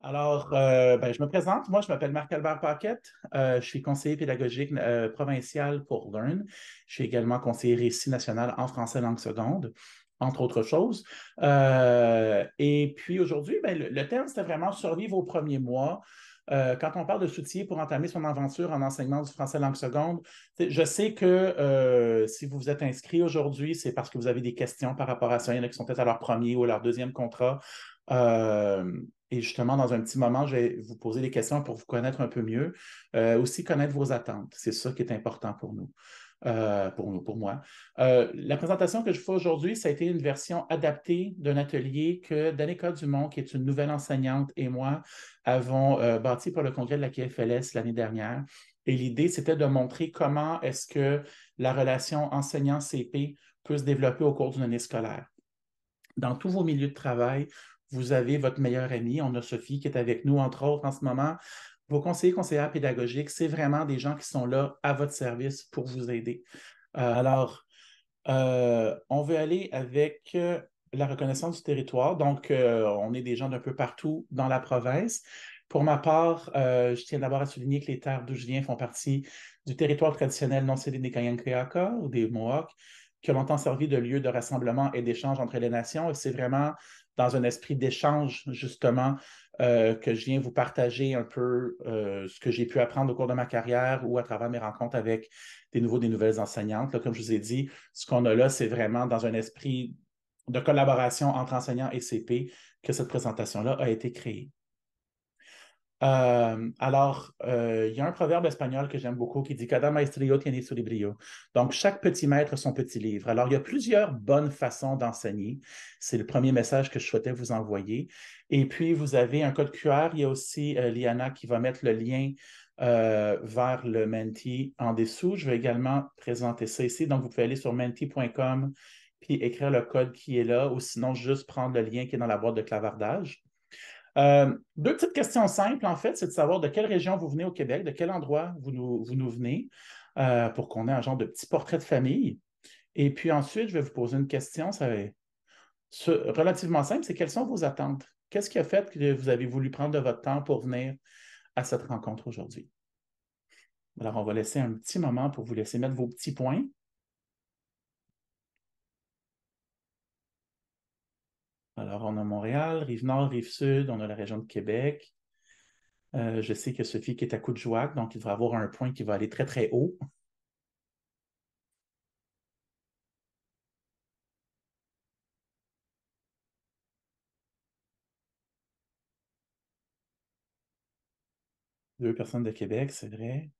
Alors, euh, ben, je me présente. Moi, je m'appelle Marc-Albert Paquette. Euh, je suis conseiller pédagogique euh, provincial pour Learn. Je suis également conseiller récit national en français langue seconde, entre autres choses. et puis aujourd'hui, ben, le, thème, c'était vraiment survivre aux premiers mois. quand on parle de soutien pour entamer son aventure en enseignement du français langue seconde, je sais que si vous vous êtes inscrit aujourd'hui, c'est parce que vous avez des questions par rapport à ça. Il y en a qui sont peut-être à leur premier ou à leur deuxième contrat. Et justement, dans un petit moment, je vais vous poser des questions pour vous connaître un peu mieux, euh, aussi connaître vos attentes. C'est ça qui est important pour nous. Euh, pour nous, pour moi. Euh, la présentation que je fais aujourd'hui, ça a été une version adaptée d'un atelier que Danica Dumont, qui est une nouvelle enseignante, et moi avons bâti pour le congrès de la KFLS l'année dernière. Et l'idée, c'était de montrer comment est-ce que la relation enseignant-CP peut se développer au cours d'une année scolaire. Dans tous vos milieux de travail, vous avez votre meilleur ami. On a Sophie qui est avec nous, entre autres, en ce moment. Vos conseillers, conseillères pédagogiques, c'est vraiment des gens qui sont là à votre service pour vous aider. Euh, alors, euh, on veut aller avec euh, la reconnaissance du territoire. Donc, on est des gens d'un peu partout dans la province. Pour ma part, je tiens d'abord à souligner que les terres d'où je viens font partie du territoire traditionnel non cédé des Kanyankriaka ou des Mohawks, qui ont longtemps servi de lieu de rassemblement et d'échange entre les nations. c'est vraiment dans un esprit d'échange, justement, euh, que je viens vous partager un peu euh, ce que j'ai pu apprendre au cours de ma carrière ou à travers mes rencontres avec des nouveaux, des nouvelles enseignantes. comme je vous ai dit, ce qu'on a là, c'est vraiment dans un esprit de collaboration entre enseignants et CP que cette présentation-là a été créée. Euh, alors, euh, il y a un proverbe espagnol que j'aime beaucoup qui dit Cada maestrio tiene su librio ». Donc, chaque petit maître son petit livre. Alors, il y a plusieurs bonnes façons d'enseigner. C'est le premier message que je souhaitais vous envoyer. Et puis, vous avez un code QR. Il y a aussi euh, Liana qui va mettre le lien vers le Menti en dessous. Je vais également présenter ça ici. Donc, vous pouvez aller sur menti.com puis écrire le code qui est là, ou sinon juste prendre le lien qui est dans la boîte de clavardage. Euh, deux petites questions simples, en fait, c'est de savoir de quelle région vous venez au Québec, de quel endroit vous nous, venez, euh, pour qu'on ait un genre de petit portrait de famille. Et puis ensuite, je vais vous poser une question ça relativement simple, c'est quelles sont vos attentes? Qu'est-ce qui a fait que vous avez voulu prendre de votre temps pour venir à cette rencontre aujourd'hui? Alors, on va laisser un petit moment pour vous laisser mettre vos petits points. Alors, on a Montréal, Rive-Nord, Rive-Sud, on a la région de Québec. Euh, je sais que Sophie qui est à Coudjouac, donc il va avoir un point qui va aller très, très haut. Deux personnes de Québec, c'est vrai.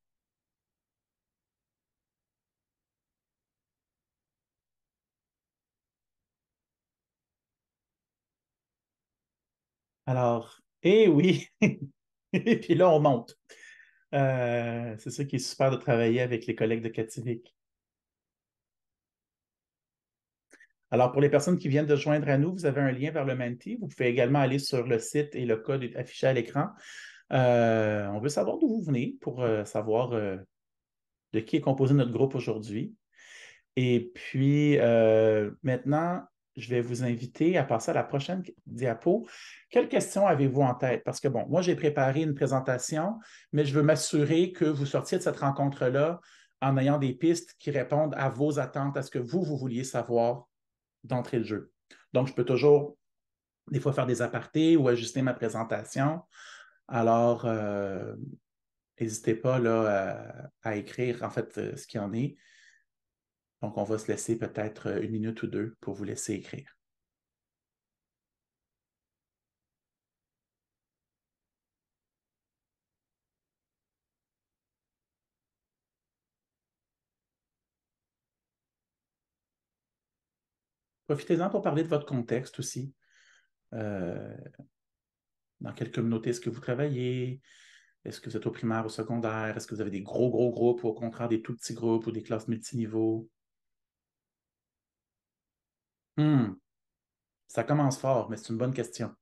Alors, eh oui! et puis là, on monte. Euh, c'est ça qui est super de travailler avec les collègues de Cativic. Alors, pour les personnes qui viennent de joindre à nous, vous avez un lien vers le Menti. Vous pouvez également aller sur le site et le code est affiché à l'écran. Euh, on veut savoir d'où vous venez pour euh, savoir de qui est composé notre groupe aujourd'hui. Et puis, maintenant, je vais vous inviter à passer à la prochaine diapo. Quelles questions avez-vous en tête? Parce que, bon, moi, j'ai préparé une présentation, mais je veux m'assurer que vous sortiez de cette rencontre-là en ayant des pistes qui répondent à vos attentes, à ce que vous, vous vouliez savoir d'entrée de jeu. Donc, je peux toujours, des fois, faire des apartés ou ajuster ma présentation. Alors, euh, n'hésitez pas là, à, écrire, en fait, euh, ce qu'il y en est. Donc, on va se laisser peut-être euh, une minute ou deux pour vous laisser écrire. Profitez-en pour parler de votre contexte aussi. Euh, dans quelle communauté est-ce que vous travaillez? Est-ce que vous êtes au primaire, ou au secondaire? Est-ce que vous avez des gros, gros groupes ou au contraire des tout petits groupes ou des classes multiniveaux? Hum, Ça commence fort, mais c'est une bonne question.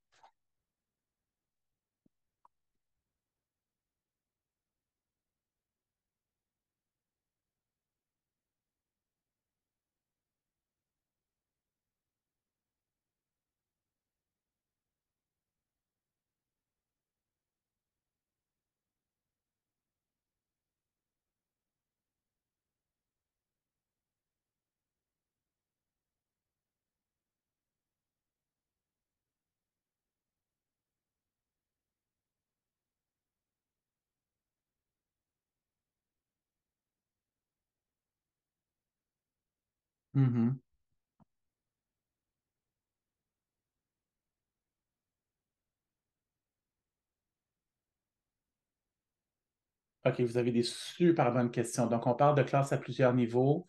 Mm-hmm. OK, vous avez des super bonnes questions. Donc, on parle de classe à plusieurs niveaux.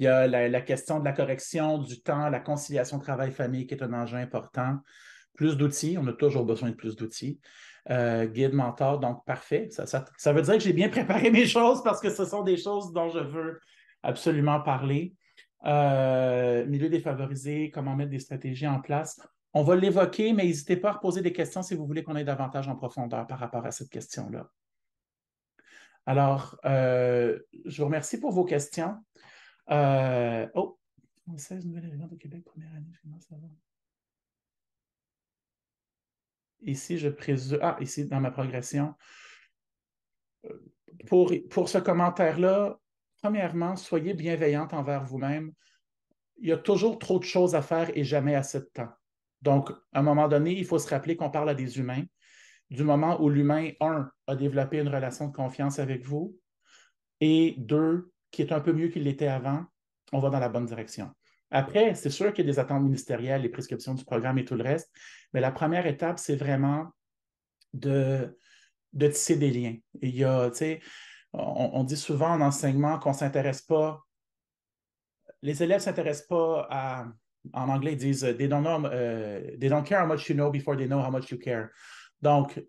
Il y a la, question de la correction, du temps, la conciliation travail-famille qui est un enjeu important. Plus d'outils, on a toujours besoin de plus d'outils. Euh, guide, mentor, donc parfait. ça veut dire que j'ai bien préparé mes choses parce que ce sont des choses dont je veux absolument parler. Euh, « Milieu défavorisé, comment mettre des stratégies en place. On va l'évoquer, mais n'hésitez pas à reposer des questions si vous voulez qu'on aille davantage en profondeur par rapport à cette question-là. Alors, euh, je vous remercie pour vos questions. Euh, oh, 16 nouvelles régions de Québec, première année, comment ça Ici, je présume. Ah, ici, dans ma progression. Pour, pour ce commentaire-là, premièrement, soyez bienveillante envers vous-même. Il y a toujours trop de choses à faire et jamais assez de temps. Donc, à un moment donné, il faut se rappeler qu'on parle à des humains. Du moment où l'humain, un, a développé une relation de confiance avec vous, et deux, qui est un peu mieux qu'il l'était avant, on va dans la bonne direction. Après, c'est sûr qu'il y a des attentes ministérielles, les prescriptions du programme et tout le reste, mais la première étape, c'est vraiment de, de tisser des liens. Il y a, tu sais, on, dit souvent en enseignement qu'on ne s'intéresse pas, les élèves ne s'intéressent pas à, en anglais, ils disent they don't, know, euh, they don't care how much you know before they know how much you care. Donc,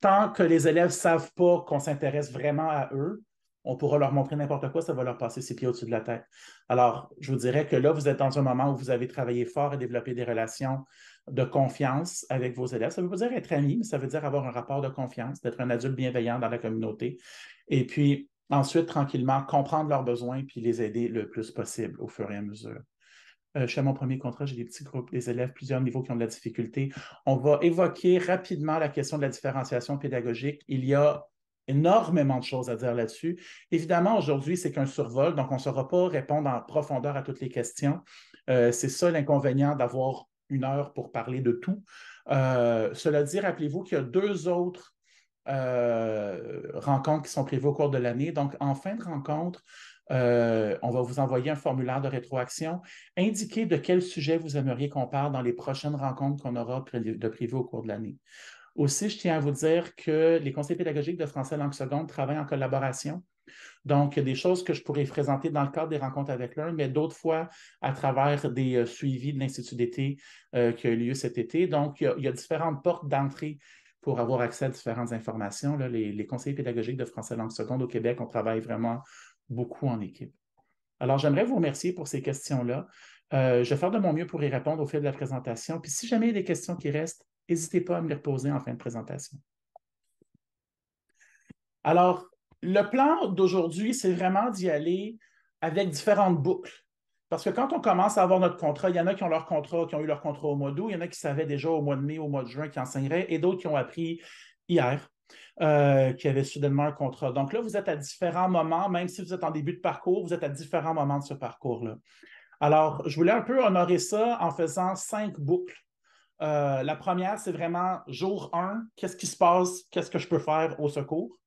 tant que les élèves ne savent pas qu'on s'intéresse vraiment à eux, on pourra leur montrer n'importe quoi, ça va leur passer ses pieds au-dessus de la tête. Alors, je vous dirais que là, vous êtes dans un moment où vous avez travaillé fort et développé des relations de confiance avec vos élèves. Ça ne veut pas dire être ami, mais ça veut dire avoir un rapport de confiance, d'être un adulte bienveillant dans la communauté. Et puis, ensuite, tranquillement, comprendre leurs besoins puis les aider le plus possible au fur et à mesure. chez euh, mon premier contrat, j'ai des petits groupes, des élèves, plusieurs niveaux qui ont de la difficulté. On va évoquer rapidement la question de la différenciation pédagogique. Il y a énormément de choses à dire là-dessus. Évidemment, aujourd'hui, c'est qu'un survol, donc on ne saura pas répondre en profondeur à toutes les questions. Euh, c'est ça l'inconvénient d'avoir une heure pour parler de tout. Euh, cela dit, rappelez-vous qu'il y a deux autres euh, rencontres qui sont prévues au cours de l'année. Donc, en fin de rencontre, euh, on va vous envoyer un formulaire de rétroaction. Indiquez de quel sujet vous aimeriez qu'on parle dans les prochaines rencontres qu'on aura de prévues au cours de l'année. Aussi, je tiens à vous dire que les conseils pédagogiques de français langue seconde travaillent en collaboration. Donc, il y a des choses que je pourrais présenter dans le cadre des rencontres avec l'un, mais d'autres fois à travers des euh, suivis de l'Institut d'été qui a eu lieu cet été. Donc, il y a différentes portes d'entrée pour avoir accès à différentes informations. les, conseils conseillers pédagogiques de français langue seconde au Québec, on travaille vraiment beaucoup en équipe. Alors, j'aimerais vous remercier pour ces questions-là. Euh, je vais faire de mon mieux pour y répondre au fil de la présentation. Puis si jamais il y a des questions qui restent, n'hésitez pas à me les reposer en fin de présentation. Alors, le plan d'aujourd'hui, c'est vraiment d'y aller avec différentes boucles. Parce que quand on commence à avoir notre contrat, il y en a qui ont leur contrat, qui ont eu leur contrat au mois d'août, il y en a qui savaient déjà au mois de mai, au mois de juin qui enseigneraient, et d'autres qui ont appris hier. Euh, qui avaient soudainement un contrat. Donc là, vous êtes à différents moments, même si vous êtes en début de parcours, vous êtes à différents moments de ce parcours-là. Alors, je voulais un peu honorer ça en faisant cinq boucles. Euh, la première, c'est vraiment jour 1, qu'est-ce qui se passe, qu'est-ce que je peux faire au secours.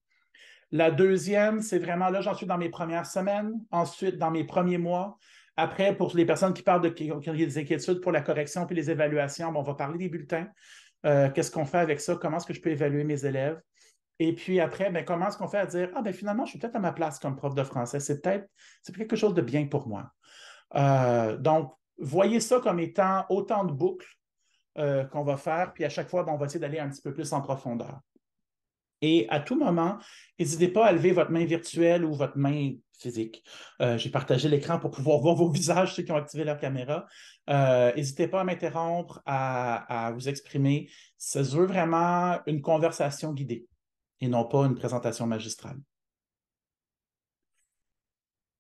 La deuxième, c'est vraiment là, j'en suis dans mes premières semaines, ensuite dans mes premiers mois. Après, pour les personnes qui parlent de y ont des inquiétudes pour la correction puis les évaluations, ben, on va parler des bulletins. Euh, qu'est-ce qu'on fait avec ça? Comment est-ce que je peux évaluer mes élèves? Et puis après, ben, comment est-ce qu'on fait à dire Ah, ben finalement, je suis peut-être à ma place comme prof de français. C'est peut-être quelque chose de bien pour moi. Euh, donc, voyez ça comme étant autant de boucles euh, qu'on va faire, puis à chaque fois, ben, on va essayer d'aller un petit peu plus en profondeur. Et à tout moment, n'hésitez pas à lever votre main virtuelle ou votre main physique. Euh, j'ai partagé l'écran pour pouvoir voir vos visages, ceux qui ont activé leur caméra. Euh, n'hésitez pas à m'interrompre, à, vous exprimer. Ça se veut vraiment une conversation guidée et non pas une présentation magistrale.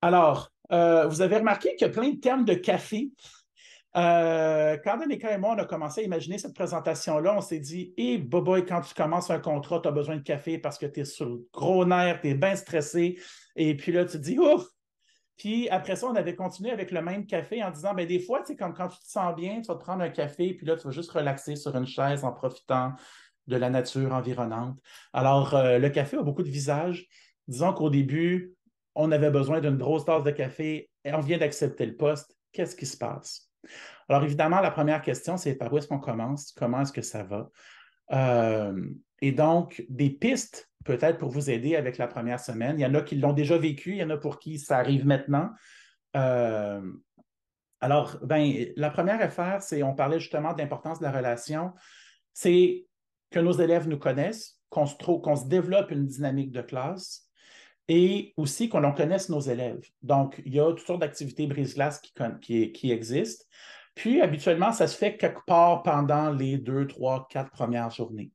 Alors, euh, vous avez remarqué qu'il y a plein de termes de café euh, quand Danica et moi, on a commencé à imaginer cette présentation-là, on s'est dit Hé, hey, quand tu commences un contrat, tu as besoin de café parce que tu es sur le gros nerf, tu es bien stressé. Et puis là, tu te dis Ouf Puis après ça, on avait continué avec le même café en disant ben, Des fois, c'est comme quand tu te sens bien, tu vas te prendre un café, puis là, tu vas juste relaxer sur une chaise en profitant de la nature environnante. Alors, euh, le café a beaucoup de visages. Disons qu'au début, on avait besoin d'une grosse tasse de café et on vient d'accepter le poste. Qu'est-ce qui se passe? Alors évidemment, la première question, c'est par où est-ce qu'on commence? Comment est-ce que ça va? Euh, et donc, des pistes peut-être pour vous aider avec la première semaine. Il y en a qui l'ont déjà vécu, il y en a pour qui ça arrive maintenant. Euh, alors, ben, la première affaire, c'est, on parlait justement de l'importance de la relation, c'est que nos élèves nous connaissent, qu'on se développe une dynamique de classe, et aussi qu'on en connaisse nos élèves. Donc, il y a toutes sortes d'activités brise-glace qui, qui, existent. Puis, habituellement, ça se fait quelque part pendant les deux, trois, quatre premières journées.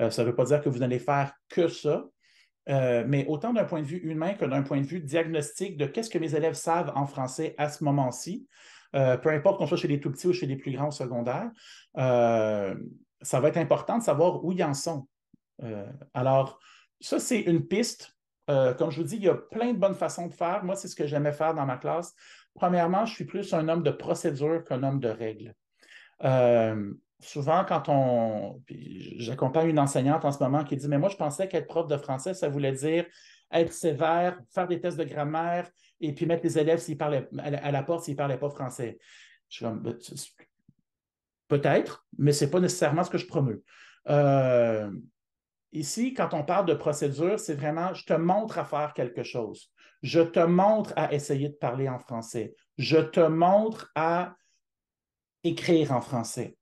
Euh, ça ne veut pas dire que vous n'allez faire que ça, euh, mais autant d'un point de vue humain que d'un point de vue diagnostique de qu'est-ce que mes élèves savent en français à ce moment-ci, euh, peu importe qu'on soit chez les tout petits ou chez les plus grands au secondaire, ça va être important de savoir où ils en sont. alors, ça, c'est une piste euh, comme je vous dis, il y a plein de bonnes façons de faire. Moi, c'est ce que j'aimais faire dans ma classe. Premièrement, je suis plus un homme de procédure qu'un homme de règles. Euh, souvent, quand on. J'accompagne une enseignante en ce moment qui dit Mais moi, je pensais qu'être prof de français, ça voulait dire être sévère, faire des tests de grammaire et puis mettre les élèves s'ils parlaient, à la porte s'ils ne parlaient pas français. Je suis comme ben, Peut-être, mais ce n'est pas nécessairement ce que je promeux. Euh, Ici, quand on parle de procédure, c'est vraiment je te montre à faire quelque chose. Je te montre à essayer de parler en français. Je te montre à écrire en français.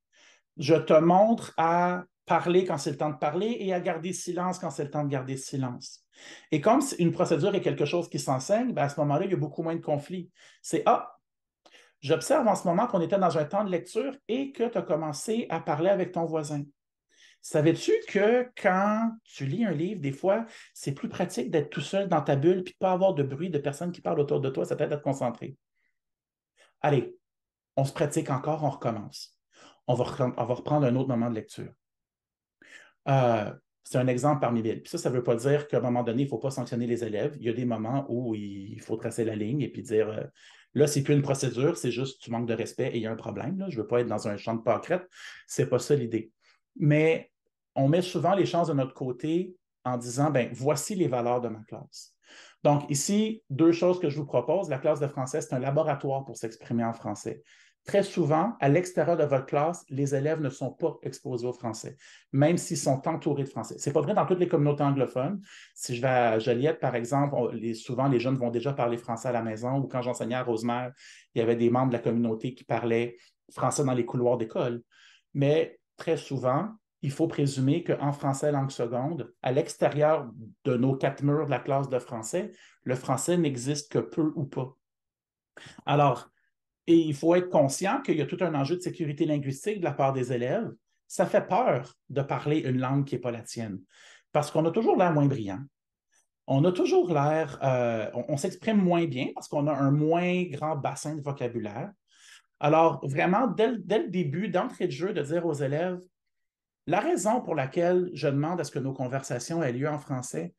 Je te montre à parler quand c'est le temps de parler et à garder silence quand c'est le temps de garder silence. Et comme une procédure est quelque chose qui s'enseigne, ben, à ce moment-là, il y a beaucoup moins de conflits. C'est Ah, j'observe en ce moment qu'on était dans un temps de lecture et que tu as commencé à parler avec ton voisin. Savais-tu que quand tu lis un livre, des fois, c'est plus pratique d'être tout seul dans ta bulle puis de ne pas avoir de bruit de personnes qui parlent autour de toi, ça t'aide à te concentrer. Allez, on se pratique encore, on recommence. On va, reprendre, un autre moment de lecture. Euh, c'est un exemple parmi mille. Puis ça, ça ne veut pas dire qu'à un moment donné, il ne faut pas sanctionner les élèves. Il y a des moments où il faut tracer la ligne et puis dire euh, là, c'est plus une procédure, c'est juste tu manques de respect et il y a un problème. Je ne veux pas être dans un champ de pâquerettes. Ce n'est pas ça l'idée. Mais on met souvent les chances de notre côté en disant, ben, voici les valeurs de ma classe. Donc, ici, deux choses que je vous propose. La classe de français, c'est un laboratoire pour s'exprimer en français. Très souvent, à l'extérieur de votre classe, les élèves ne sont pas exposés au français, même s'ils sont entourés de français. C'est pas vrai dans toutes les communautés anglophones. Si je vais à Joliette, par exemple, les, souvent les jeunes vont déjà parler français à la maison ou quand j'enseignais à Rosemère, il y avait des membres de la communauté qui parlaient français dans les couloirs d'école. Mais très souvent, il faut présumer qu'en français langue seconde, à l'extérieur de nos quatre murs de la classe de français, le français n'existe que peu ou pas. Alors, il faut être conscient qu'il y a tout un enjeu de sécurité linguistique de la part des élèves. Ça fait peur de parler une langue qui n'est pas la tienne, parce qu'on a toujours l'air moins brillant. On a toujours l'air, euh, on, s'exprime moins bien parce qu'on a un moins grand bassin de vocabulaire. Alors, vraiment, dès, dès le début, d'entrée de jeu, de dire aux élèves, la raison pour laquelle je demande à ce que nos conversations aient lieu en français,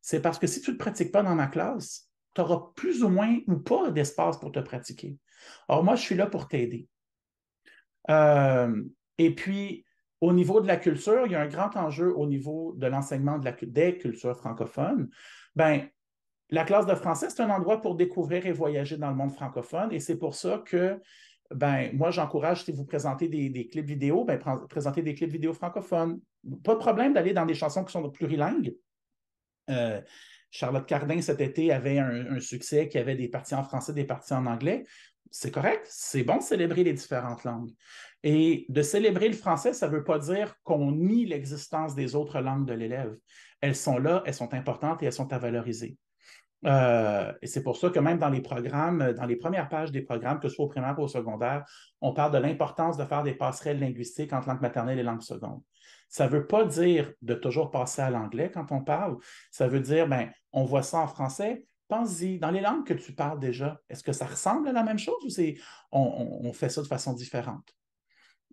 c'est parce que si tu ne pratiques pas dans ma classe, tu auras plus ou moins ou pas d'espace pour te pratiquer. Or, moi, je suis là pour t'aider. Euh, et puis, au niveau de la culture, il y a un grand enjeu au niveau de l'enseignement des cultures francophones. Ben, la classe de français, c'est un endroit pour découvrir et voyager dans le monde francophone, et c'est pour ça que ben, moi, j'encourage, si vous présentez des, clips vidéo, ben, présentez des clips vidéo francophones. Pas de problème d'aller dans des chansons qui sont plurilingues. Euh, Charlotte Cardin, cet été, avait un, un, succès qui avait des parties en français, des parties en anglais. C'est correct, c'est bon de célébrer les différentes langues. Et de célébrer le français, ça ne veut pas dire qu'on nie l'existence des autres langues de l'élève. Elles sont là, elles sont importantes et elles sont à valoriser. Euh, et c'est pour ça que même dans les programmes, euh, dans les premières pages des programmes, que ce soit au primaire ou au secondaire, on parle de l'importance de faire des passerelles linguistiques entre langue maternelle et langue seconde. Ça ne veut pas dire de toujours passer à l'anglais quand on parle. Ça veut dire, ben, on voit ça en français. Pense-y, dans les langues que tu parles déjà, est-ce que ça ressemble à la même chose ou c'est on, fait ça de façon différente?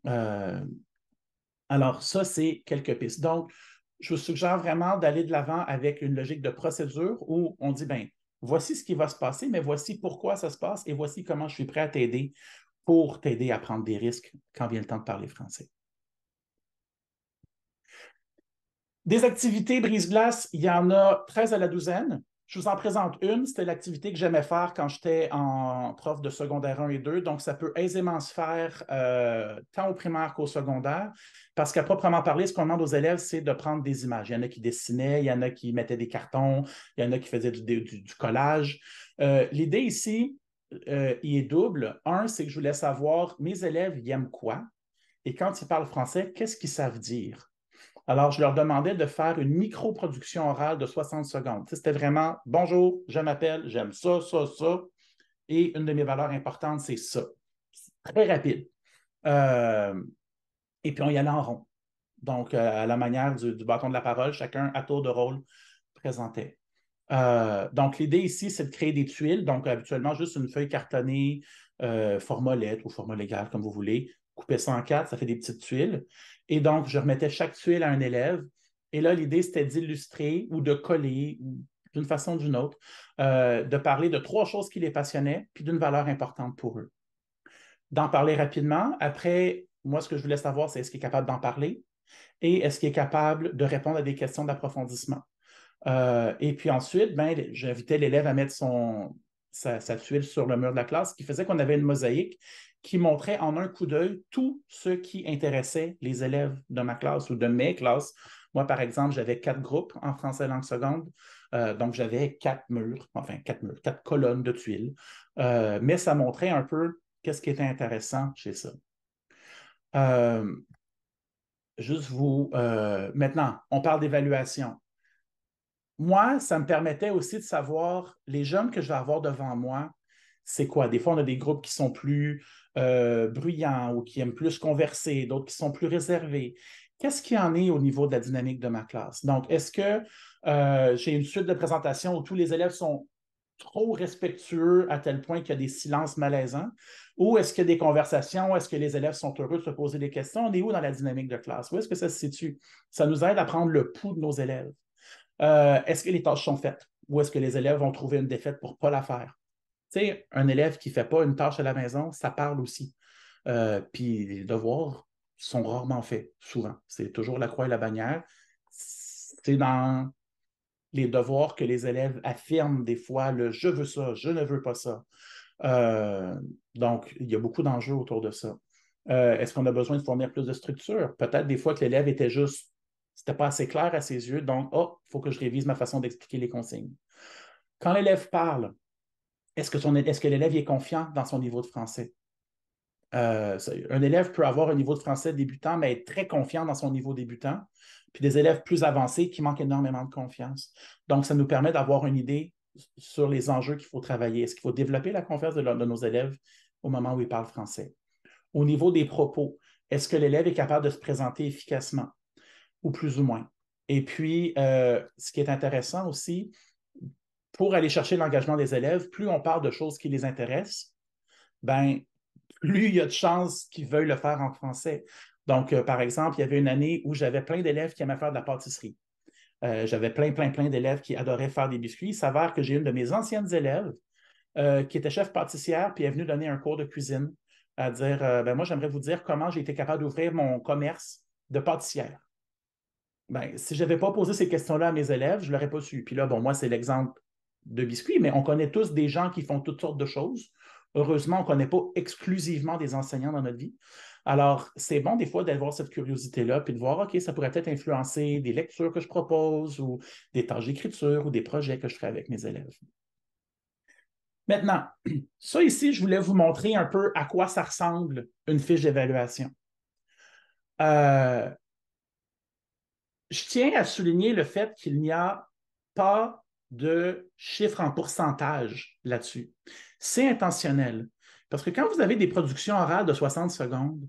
Euh, alors, ça, c'est quelques pistes. Donc, je vous suggère vraiment d'aller de l'avant avec une logique de procédure où on dit, ben, voici ce qui va se passer, mais voici pourquoi ça se passe et voici comment je suis prêt à t'aider pour t'aider à prendre des risques quand vient le temps de parler français. Des activités brise-glace, il y en a 13 à la douzaine. Je vous en présente une, c'était l'activité que j'aimais faire quand j'étais en prof de secondaire 1 et 2, donc ça peut aisément se faire euh, tant au primaire qu'au secondaire, parce qu'à proprement parler, ce qu'on demande aux élèves, c'est de prendre des images. Il y en a qui dessinaient, il y en a qui mettaient des cartons, il y en a qui faisaient du, collage. Euh, l'idée ici, il euh, est double. Un, c'est que je voulais savoir mes élèves, ils aiment quoi? Et quand ils parlent français, qu'est-ce qu'ils savent dire? Alors, je leur demandais de faire une micro-production orale de 60 secondes. C'était vraiment bonjour, je m'appelle, j'aime ça, ça, ça. Et une de mes valeurs importantes, c'est ça. Très rapide. Euh, et puis, on y allait en rond. Donc, euh, à la manière du, bâton de la parole, chacun à tour de rôle présentait. Euh, donc, l'idée ici, c'est de créer des tuiles. Donc, habituellement, juste une feuille cartonnée, format lettre ou format légal, comme vous voulez, couper ça en quatre, ça fait des petites tuiles. Et donc, je remettais chaque tuile à un élève. Et là, l'idée, c'était d'illustrer ou de coller, d'une façon ou d'une autre, euh, de parler de trois choses qui les passionnaient, puis d'une valeur importante pour eux. D'en parler rapidement. Après, moi, ce que je voulais savoir, c'est est-ce qu'il est capable d'en parler et est-ce qu'il est capable de répondre à des questions d'approfondissement. Euh, et puis ensuite, ben, j'invitais l'élève à mettre son, sa, sa, tuile sur le mur de la classe, ce qui faisait qu'on avait une mosaïque qui montrait en un coup d'œil tout ce qui intéressait les élèves de ma classe ou de mes classes. Moi, par exemple, j'avais quatre groupes en français langue seconde. Euh, donc, j'avais quatre murs, enfin quatre murs, quatre colonnes de tuiles. Euh, mais ça montrait un peu qu'est-ce qui était intéressant chez ça. Euh, juste vous. maintenant, on parle d'évaluation. Moi, ça me permettait aussi de savoir les jeunes que je vais avoir devant moi, c'est quoi. Des fois, on a des groupes qui sont plus euh, bruyants ou qui aiment plus converser, d'autres qui sont plus réservés. Qu'est-ce qu'il en est au niveau de la dynamique de ma classe? Donc, est-ce que euh, j'ai une suite de présentation où tous les élèves sont trop respectueux à tel point qu'il y a des silences malaisants? Ou est-ce qu'il y a des conversations? Est-ce que les élèves sont heureux de se poser des questions? On est où dans la dynamique de classe? Où est-ce que ça se situe? Ça nous aide à prendre le pouls de nos élèves. Euh, est-ce que les tâches sont faites? Ou est-ce que les élèves vont trouver une défaite pour ne pas la faire? sais, un élève qui ne fait pas une tâche à la maison, ça parle aussi. Euh, puis les devoirs sont rarement faits, souvent. C'est toujours la croix et la bannière. C'est dans les devoirs que les élèves affirment des fois le je veux ça, je ne veux pas ça. Euh, donc, il y a beaucoup d'enjeux autour de ça. Euh, est-ce qu'on a besoin de fournir plus de structure? Peut-être des fois que l'élève était juste, c'était pas assez clair à ses yeux, donc, oh, il faut que je révise ma façon d'expliquer les consignes. Quand l'élève parle, est-ce que, est que l'élève est confiant dans son niveau de français? Euh, un élève peut avoir un niveau de français débutant, mais être très confiant dans son niveau débutant, puis des élèves plus avancés qui manquent énormément de confiance. Donc, ça nous permet d'avoir une idée sur les enjeux qu'il faut travailler. Est-ce qu'il faut développer la confiance de, de nos élèves au moment où ils parlent français? Au niveau des propos, est-ce que l'élève est capable de se présenter efficacement ou plus ou moins? Et puis, euh, ce qui est intéressant aussi, pour aller chercher l'engagement des élèves, plus on parle de choses qui les intéressent, ben, plus il y a de chances qu'ils veuillent le faire en français. Donc, euh, par exemple, il y avait une année où j'avais plein d'élèves qui aimaient faire de la pâtisserie. Euh, j'avais plein, plein, plein d'élèves qui adoraient faire des biscuits. Il s'avère que j'ai une de mes anciennes élèves euh, qui était chef pâtissière, puis est venue donner un cours de cuisine à dire ben moi, j'aimerais vous dire comment j'ai été capable d'ouvrir mon commerce de pâtissière. Ben, si je n'avais pas posé ces questions-là à mes élèves, je ne l'aurais pas su. Puis là, bon, moi, c'est l'exemple de biscuits, mais on connaît tous des gens qui font toutes sortes de choses. Heureusement, on ne connaît pas exclusivement des enseignants dans notre vie. Alors, c'est bon des fois d'avoir cette curiosité-là, puis de voir, OK, ça pourrait peut-être influencer des lectures que je propose ou des tâches d'écriture ou des projets que je ferai avec mes élèves. Maintenant, ça ici, je voulais vous montrer un peu à quoi ça ressemble une fiche d'évaluation. Euh, je tiens à souligner le fait qu'il n'y a pas de chiffres en pourcentage là-dessus. C'est intentionnel. Parce que quand vous avez des productions orales de 60 secondes,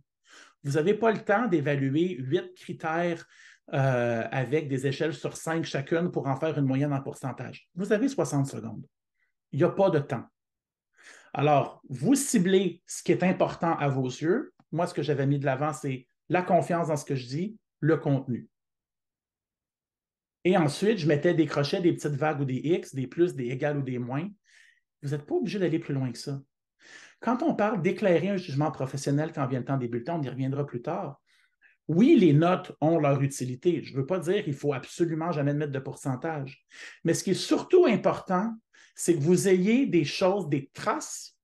vous n'avez pas le temps d'évaluer huit critères euh, avec des échelles sur cinq chacune pour en faire une moyenne en pourcentage. Vous avez 60 secondes. Il n'y a pas de temps. Alors, vous ciblez ce qui est important à vos yeux. Moi, ce que j'avais mis de l'avant, c'est la confiance dans ce que je dis, le contenu. Et ensuite, je mettais des crochets, des petites vagues ou des X, des plus, des égales ou des moins. Vous n'êtes pas obligé d'aller plus loin que ça. Quand on parle d'éclairer un jugement professionnel quand vient le temps des bulletins, on y reviendra plus tard. Oui, les notes ont leur utilité. Je ne veux pas dire qu'il faut absolument jamais mettre de pourcentage. Mais ce qui est surtout important, c'est que vous ayez des choses, des traces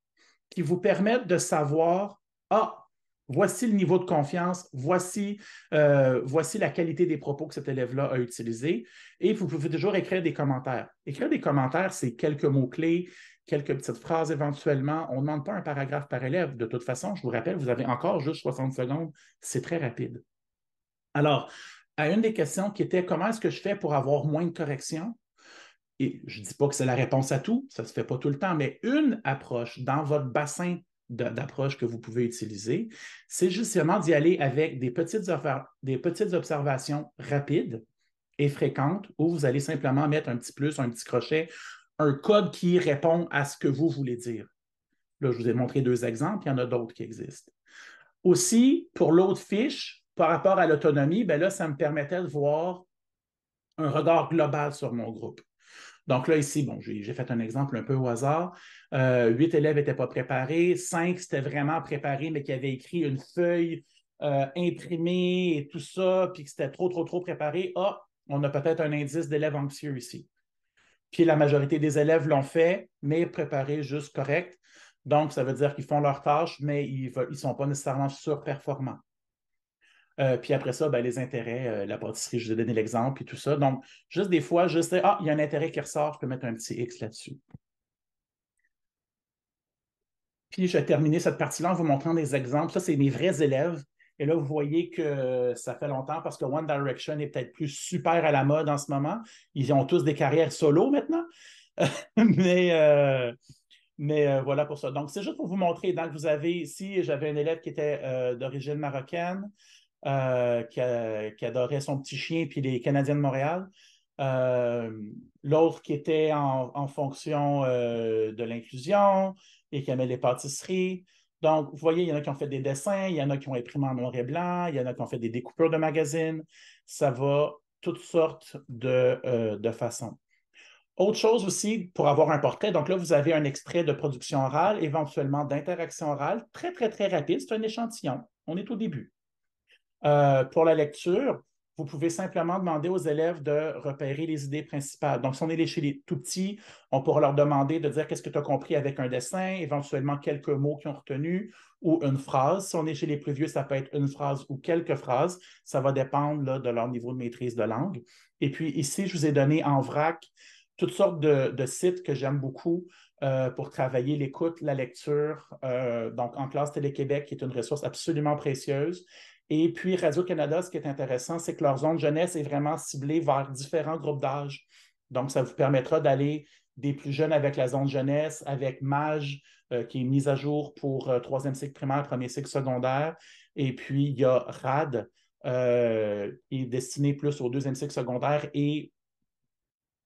qui vous permettent de savoir, ah, voici le niveau de confiance, voici, euh, voici la qualité des propos que cet élève-là a utilisé. Et vous pouvez toujours écrire des commentaires. Écrire des commentaires, c'est quelques mots-clés, quelques petites phrases éventuellement. On ne demande pas un paragraphe par élève. De toute façon, je vous rappelle, vous avez encore juste 60 secondes. C'est très rapide. Alors, à une des questions qui était comment est-ce que je fais pour avoir moins de corrections? Et je ne dis pas que c'est la réponse à tout, ça ne se fait pas tout le temps, mais une approche dans votre bassin d'approche que vous pouvez utiliser. C'est justement d'y aller avec des petites, des petites observations rapides et fréquentes où vous allez simplement mettre un petit plus, un petit crochet, un code qui répond à ce que vous voulez dire. Là, je vous ai montré deux exemples, il y en a d'autres qui existent. Aussi, pour l'autre fiche, par rapport à l'autonomie, ben là, ça me permettait de voir un regard global sur mon groupe. Donc là, ici, bon, j'ai fait un exemple un peu au hasard. Euh, huit élèves n'étaient pas préparés, cinq c'était vraiment préparé, mais qui avaient écrit une feuille euh, imprimée et tout ça, puis que c'était trop, trop, trop préparé. Ah, on a peut-être un indice d'élèves anxieux ici. Puis la majorité des élèves l'ont fait, mais préparé juste correct. Donc, ça veut dire qu'ils font leur tâche, mais ils ne sont pas nécessairement surperformants. Euh, puis après ça, ben, les intérêts, euh, la pâtisserie, je vous ai donné l'exemple, et tout ça. Donc, juste des fois, je sais, ah, il y a un intérêt qui ressort, je peux mettre un petit X là-dessus. Puis, je vais terminer cette partie-là en vous montrant des exemples. Ça, c'est mes vrais élèves. Et là, vous voyez que ça fait longtemps parce que One Direction est peut-être plus super à la mode en ce moment. Ils ont tous des carrières solo maintenant. mais euh, mais voilà pour ça. Donc, c'est juste pour vous montrer. Donc, vous avez ici, j'avais un élève qui était d'origine marocaine. Euh, qui, adorait son petit chien, puis les Canadiens de Montréal. Euh, l'autre qui était en, fonction euh, de l'inclusion et qui aimait les pâtisseries. Donc, vous voyez, il y en a qui ont fait des dessins, il y en a qui ont imprimé en noir et blanc, il y en a qui ont fait des découpures de magazines. Ça va toutes sortes de façons. Autre chose aussi, pour avoir un portrait, donc là, vous avez un extrait de production orale, éventuellement d'interaction orale, très, très, très rapide. C'est un échantillon. On est au début. Euh, pour la lecture, vous pouvez simplement demander aux élèves de repérer les idées principales. Donc, si on est chez les tout petits, on pourra leur demander de dire qu'est-ce que tu as compris avec un dessin, éventuellement quelques mots qu'ils ont retenus ou une phrase. Si on est chez les plus vieux, ça peut être une phrase ou quelques phrases. Ça va dépendre de leur niveau de maîtrise de langue. Et puis ici, je vous ai donné en vrac toutes sortes de, sites que j'aime beaucoup euh, pour travailler l'écoute, la lecture. Euh, donc, En classe Télé-Québec, qui est une ressource absolument précieuse. Et puis Radio-Canada, ce qui est intéressant, c'est que leur zone jeunesse est vraiment ciblée vers différents groupes d'âge. Donc, ça vous permettra d'aller des plus jeunes avec la zone jeunesse, avec MAGE, euh, qui est mise à jour pour euh, troisième cycle primaire, premier cycle secondaire. Et puis, il y a RAD, euh, qui est destiné plus au deuxième cycle secondaire et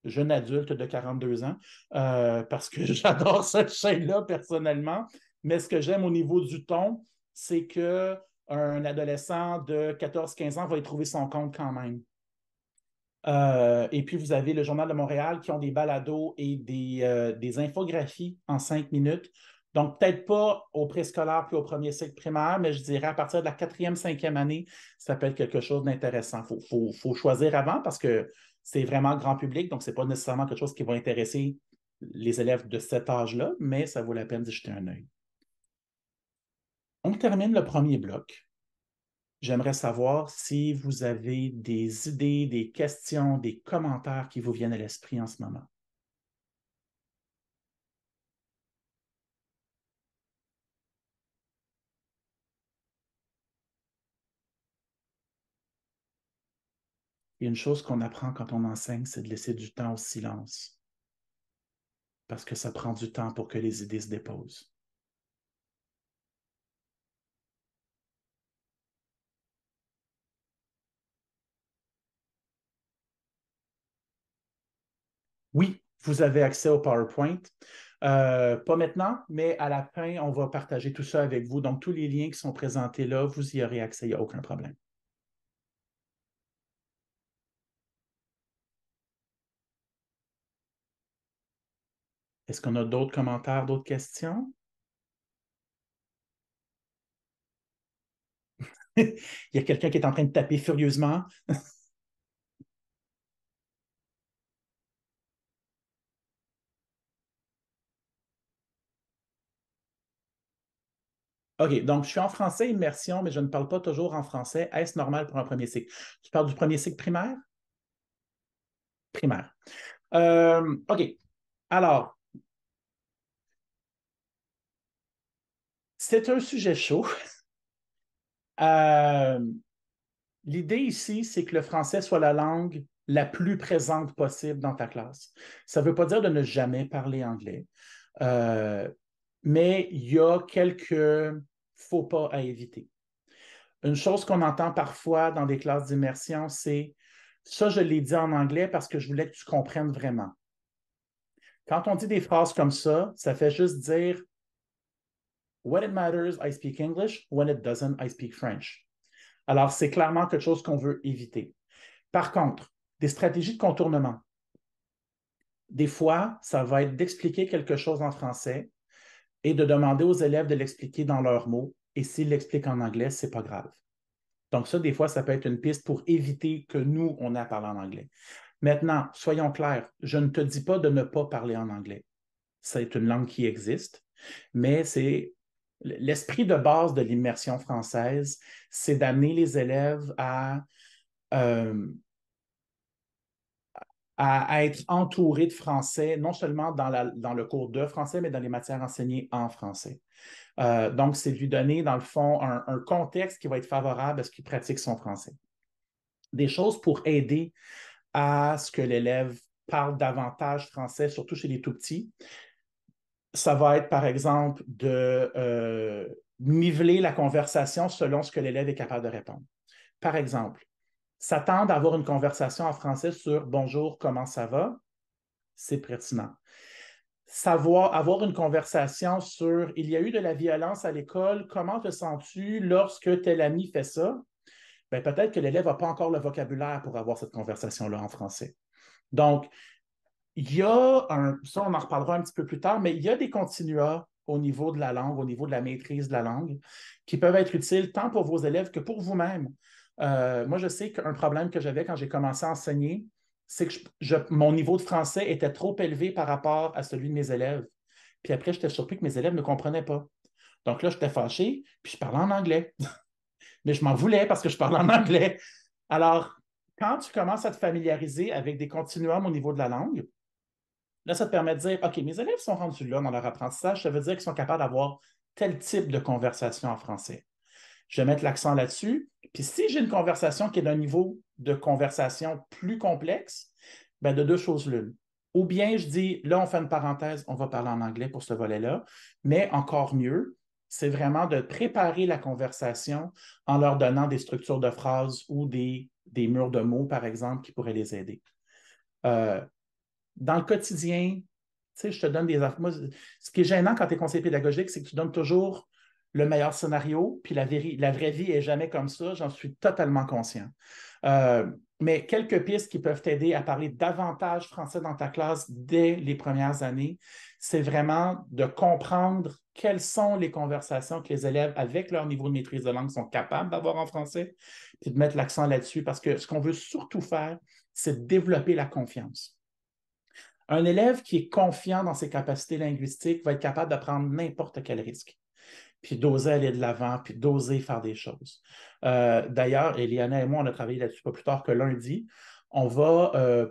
jeune adulte de 42 ans, parce que j'adore cette chaîne-là personnellement. Mais ce que j'aime au niveau du ton, c'est que un adolescent de 14-15 ans va y trouver son compte quand même. Euh, et puis, vous avez le Journal de Montréal qui ont des balados et euh, des, infographies en cinq minutes. Donc, peut-être pas au préscolaire puis au premier cycle primaire, mais je dirais à partir de la quatrième, cinquième année, ça peut être quelque chose d'intéressant. Il faut, faut, choisir avant parce que c'est vraiment grand public, donc ce n'est pas nécessairement quelque chose qui va intéresser les élèves de cet âge-là, mais ça vaut la peine d'y jeter un œil. On termine le premier bloc. J'aimerais savoir si vous avez des idées, des questions, des commentaires qui vous viennent à l'esprit en ce moment. une chose qu'on apprend quand on enseigne, c'est de laisser du temps au silence. Parce que ça prend du temps pour que les idées se déposent. oui, vous avez accès au PowerPoint. Euh, pas maintenant, mais à la fin, on va partager tout ça avec vous. Donc, tous les liens qui sont présentés là, vous y aurez accès, il n'y a aucun problème. Est-ce qu'on a d'autres commentaires, d'autres questions? il y a quelqu'un qui est en train de taper furieusement. OK, donc je suis en français immersion, mais je ne parle pas toujours en français. Est-ce normal pour un premier cycle? Tu parles du premier cycle primaire? Primaire. Euh, OK. Alors, c'est un sujet chaud. Euh, l'idée ici, c'est que le français soit la langue la plus présente possible dans ta classe. Ça ne veut pas dire de ne jamais parler anglais, euh, mais il y a quelques faut pas à éviter. Une chose qu'on entend parfois dans des classes d'immersion, c'est ça, je l'ai dit en anglais parce que je voulais que tu comprennes vraiment. Quand on dit des phrases comme ça, ça fait juste dire When it matters, I speak English. When it doesn't, I speak French. Alors, c'est clairement quelque chose qu'on veut éviter. Par contre, des stratégies de contournement. Des fois, ça va être d'expliquer quelque chose en français et de demander aux élèves de l'expliquer dans leurs mots. Et s'ils l'expliquent en anglais, ce n'est pas grave. Donc ça, des fois, ça peut être une piste pour éviter que nous, on ait à parler en anglais. Maintenant, soyons clairs, je ne te dis pas de ne pas parler en anglais. C'est une langue qui existe, mais c'est l'esprit de base de l'immersion française, c'est d'amener les élèves à euh, à, être entouré de français, non seulement dans, le cours de français, mais dans les matières enseignées en français. Euh, donc, c'est lui donner, dans le fond, un, contexte qui va être favorable à ce qu'il pratique son français. Des choses pour aider à ce que l'élève parle davantage français, surtout chez les tout petits. Ça va être, par exemple, de euh, niveler la conversation selon ce que l'élève est capable de répondre. Par exemple, s'attendre à avoir une conversation en français sur bonjour, comment ça va, c'est pertinent. Savoir, avoir une conversation sur il y a eu de la violence à l'école, comment te sens-tu lorsque tel ami fait ça? Bien, peut-être que l'élève n'a pas encore le vocabulaire pour avoir cette conversation-là en français. Donc, il y a un, ça on en reparlera un petit peu plus tard, mais il y a des continua au niveau de la langue, au niveau de la maîtrise de la langue, qui peuvent être utiles tant pour vos élèves que pour vous-même. Euh, moi, je sais qu'un problème que j'avais quand j'ai commencé à enseigner, c'est que mon niveau de français était trop élevé par rapport à celui de mes élèves. Puis après, j'étais surpris que mes élèves ne comprenaient pas. Donc là, j'étais fâché, puis je parlais en anglais. Mais je m'en voulais parce que je parlais en anglais. Alors, quand tu commences à te familiariser avec des continuums au niveau de la langue, là, ça te permet de dire, OK, mes élèves sont rendus là dans leur apprentissage, ça veut dire qu'ils sont capables d'avoir tel type de conversation en français. Je vais mettre l'accent là-dessus. Puis si j'ai une conversation qui est d'un niveau de conversation plus complexe, ben de deux choses l'une. Ou bien je dis, là, on fait une parenthèse, on va parler en anglais pour ce volet-là, mais encore mieux, c'est vraiment de préparer la conversation en leur donnant des structures de phrases ou des, des murs de mots, par exemple, qui pourraient les aider. Euh, dans le quotidien, tu sais, je te donne des... Moi, ce qui est gênant quand tu es conseiller pédagogique, c'est que tu donnes toujours le meilleur scénario, puis la, vraie vie est jamais comme ça, j'en suis totalement conscient. Euh, mais quelques pistes qui peuvent t'aider à parler davantage français dans ta classe dès les premières années, c'est vraiment de comprendre quelles sont les conversations que les élèves avec leur niveau de maîtrise de langue sont capables d'avoir en français, puis de mettre l'accent là-dessus, parce que ce qu'on veut surtout faire, c'est développer la confiance. Un élève qui est confiant dans ses capacités linguistiques va être capable de prendre n'importe quel risque puis d'oser aller de l'avant, puis d'oser faire des choses. Euh, d'ailleurs, Eliana et moi, on a travaillé là-dessus pas plus tard que lundi. On va euh,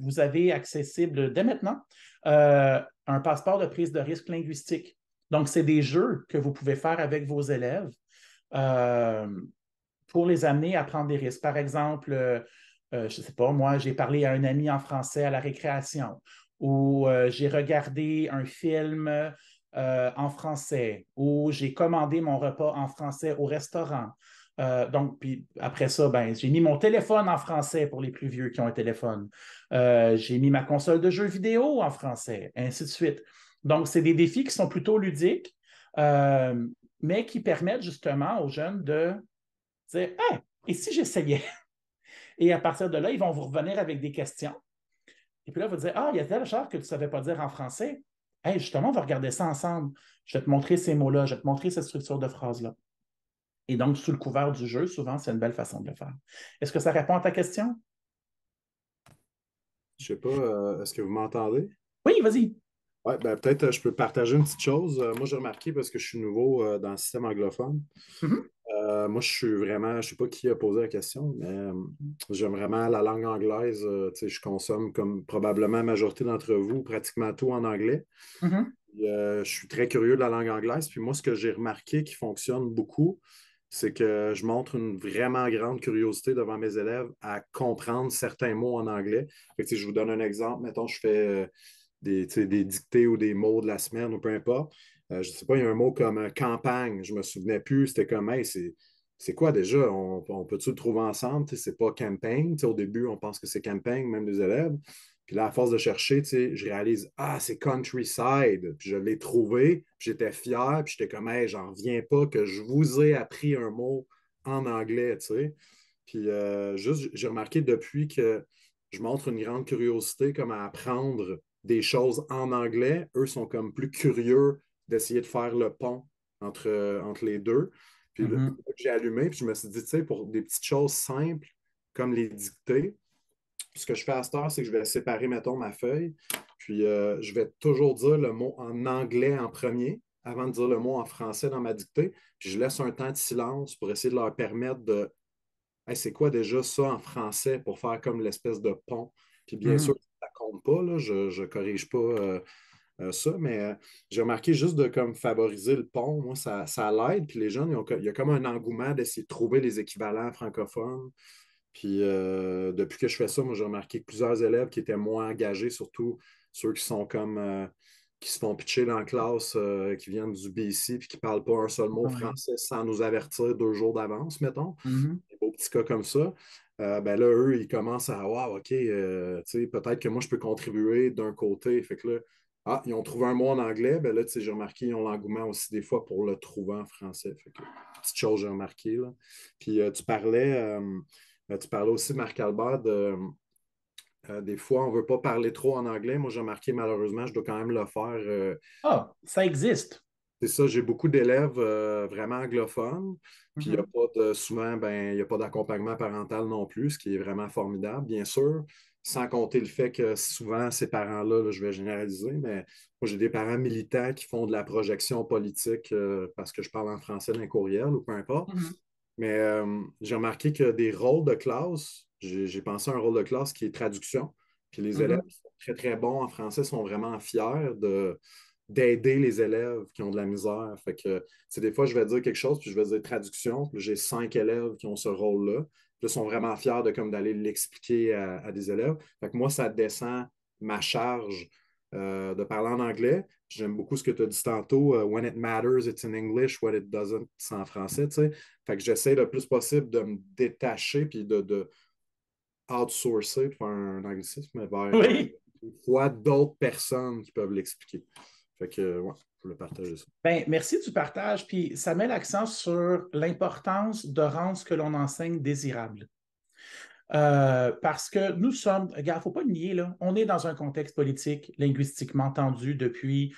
vous avez accessible dès maintenant euh, un passeport de prise de risque linguistique. Donc, c'est des jeux que vous pouvez faire avec vos élèves euh, pour les amener à prendre des risques. Par exemple, je ne sais pas, moi, j'ai parlé à un ami en français à la récréation ou j'ai regardé un film euh, en français ou j'ai commandé mon repas en français au restaurant. Euh, donc, puis après ça, ben, j'ai mis mon téléphone en français pour les plus vieux qui ont un téléphone. Euh, j'ai mis ma console de jeux vidéo en français, ainsi de suite. Donc, c'est des défis qui sont plutôt ludiques, mais qui permettent justement aux jeunes de dire Hé, et si j'essayais Et à partir de là, ils vont vous revenir avec des questions. Et puis là, vous dire Ah, il y a tel genre que tu ne savais pas dire en français justement, on va regarder ça ensemble. Je vais te montrer ces mots-là, je vais te montrer cette structure de phrase-là. Et donc, sous le couvert du jeu, souvent, c'est une belle façon de le faire. Est-ce que ça répond à ta question? Je ne sais pas, euh, est-ce que vous m'entendez? Oui, vas-y. Oui, ben, peut-être que euh, je peux partager une petite chose. Euh, moi, j'ai remarqué parce que je suis nouveau dans le système anglophone. Mm-hmm. Euh, moi, je suis vraiment, je ne sais pas qui a posé la question, mais euh, j'aime vraiment la langue anglaise. Euh, je consomme, comme probablement la majorité d'entre vous, pratiquement tout en anglais. Mm-hmm. je suis très curieux de la langue anglaise. Puis moi, ce que j'ai remarqué qui fonctionne beaucoup, c'est que je montre une vraiment grande curiosité devant mes élèves à comprendre certains mots en anglais. Si je vous donne un exemple. Mettons, je fais des, des dictées ou des mots de la semaine ou peu importe. Euh, je ne sais pas, il y a un mot comme euh, campagne, je ne me souvenais plus, c'était comme, hey, c'est quoi déjà? On, peut-tu le trouver ensemble? C'est pas campagne. au début, on pense que c'est campagne, même des élèves. Puis là, à force de chercher, je réalise Ah, c'est countryside. Puis je l'ai trouvé, j'étais fier, puis j'étais comme Hey, j'en reviens pas que je vous ai appris un mot en anglais. Puis euh, juste, j'ai remarqué depuis que je montre une grande curiosité comme à apprendre des choses en anglais, eux sont comme plus curieux d'essayer de faire le pont entre, entre les deux. Puis mhm. j'ai allumé, puis je me suis dit, tu sais, pour des petites choses simples comme les dictées, ce que je fais à cette heure, c'est que je vais séparer, mettons, ma feuille, puis euh, je vais toujours dire le mot en anglais en premier avant de dire le mot en français dans ma dictée, puis je laisse un temps de silence pour essayer de leur permettre de c'est quoi déjà ça en français pour faire comme l'espèce de pont. Puis bien mhm. sûr, ça compte pas, là, je ne corrige pas. Euh, euh, ça, mais euh, j'ai remarqué juste de comme favoriser le pont, moi, ça, ça l'aide. Puis les jeunes, il y a comme un engouement d'essayer de trouver les équivalents francophones. Puis euh, depuis que je fais ça, moi, j'ai remarqué que plusieurs élèves qui étaient moins engagés, surtout ceux qui sont comme qui se font pitcher dans la classe, qui viennent du BC, puis qui ne parlent pas un seul mot français sans nous avertir deux jours d'avance, mettons. Mm-hmm. Des beaux petits cas comme ça. ben là, eux, ils commencent à avoir, OK, sais, peut-être que moi, je peux contribuer d'un côté. Fait que là, ah, ils ont trouvé un mot en anglais, ben là, tu sais, j'ai remarqué, ils ont l'engouement aussi des fois pour le trouver en français. Fait que, petite chose, j'ai remarqué. Puis euh, tu parlais, euh, euh, tu parlais aussi, Marc Albert, des fois, on ne veut pas parler trop en anglais. Moi, j'ai remarqué, malheureusement, je dois quand même le faire. Ah, ça existe. C'est ça, j'ai beaucoup d'élèves vraiment anglophones. Puis il n'y a mm-hmm. pas de souvent, ben, il n'y a pas d'accompagnement parental non plus, ce qui est vraiment formidable, bien sûr sans compter le fait que souvent, ces parents-là, je vais généraliser, mais moi, j'ai des parents militants qui font de la projection politique euh, parce que je parle en français d'un courriel ou peu importe. Mm-hmm. Mais euh, j'ai remarqué que des rôles de classe, j'ai pensé à un rôle de classe qui est traduction. Puis les mm-hmm. élèves sont très, très bons en français sont vraiment fiers d'aider les élèves qui ont de la misère. Fait que, des fois, je vais dire quelque chose, puis je vais dire traduction, puis j'ai cinq élèves qui ont ce rôle-là. Ils sont vraiment fiers de comme d'aller l'expliquer à, des élèves. moi, ça descend ma charge euh, de parler en anglais. J'aime beaucoup ce que tu as dit tantôt, euh, when it matters, it's in English, when it doesn't, c'est en français, que j'essaie le plus possible de me détacher puis de, de outsourcer, faire un anglicisme, vers d'autres personnes qui peuvent l'expliquer. Fait que, ouais, je le partager ça. Ben, merci du partage. Puis ça met l'accent sur l'importance de rendre ce que l'on enseigne désirable. Euh, parce que nous sommes, regarde, faut pas le nier, là, on est dans un contexte politique linguistiquement tendu depuis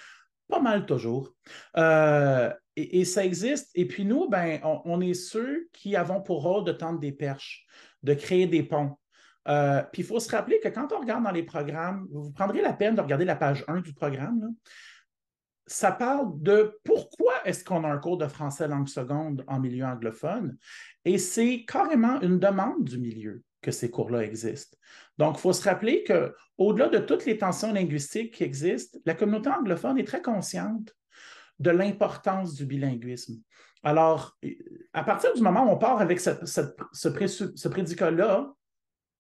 pas mal toujours. Euh, et, ça existe. Et puis nous, ben, on, est ceux qui avons pour rôle de tendre des perches, de créer des ponts. Euh, puis il faut se rappeler que quand on regarde dans les programmes, vous prendrez la peine de regarder la page 1 du programme. Là ça parle de pourquoi est-ce qu'on a un cours de français langue seconde en milieu anglophone. Et c'est carrément une demande du milieu que ces cours-là existent. Donc, il faut se rappeler qu'au-delà de toutes les tensions linguistiques qui existent, la communauté anglophone est très consciente de l'importance du bilinguisme. Alors, à partir du moment où on part avec ce, prédicat-là,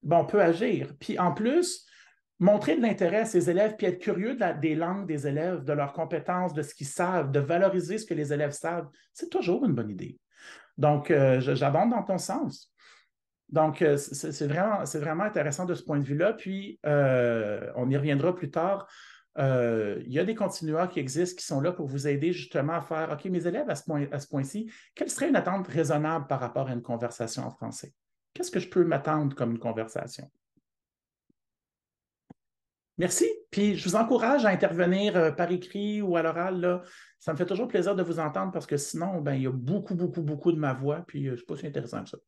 ben, on peut agir. Puis en plus, montrer de l'intérêt à ses élèves, puis être curieux des langues des élèves, de leurs compétences, de ce qu'ils savent, de valoriser ce que les élèves savent, c'est toujours une bonne idée. Donc, euh, j'abonde dans ton sens. Donc, euh, c'est vraiment, intéressant de ce point de vue-là. Puis, euh, on y reviendra plus tard. Il y a des continuats qui existent, qui sont là pour vous aider justement à faire, OK, mes élèves, à ce point-ci, quelle serait une attente raisonnable par rapport à une conversation en français? Qu'est-ce que je peux m'attendre comme une conversation? Merci. Puis je vous encourage à intervenir euh, par écrit ou à l'oral. Ça me fait toujours plaisir de vous entendre parce que sinon, ben, il y a beaucoup, beaucoup, beaucoup de ma voix. Puis euh, je ne suis pas si intéressant que ça.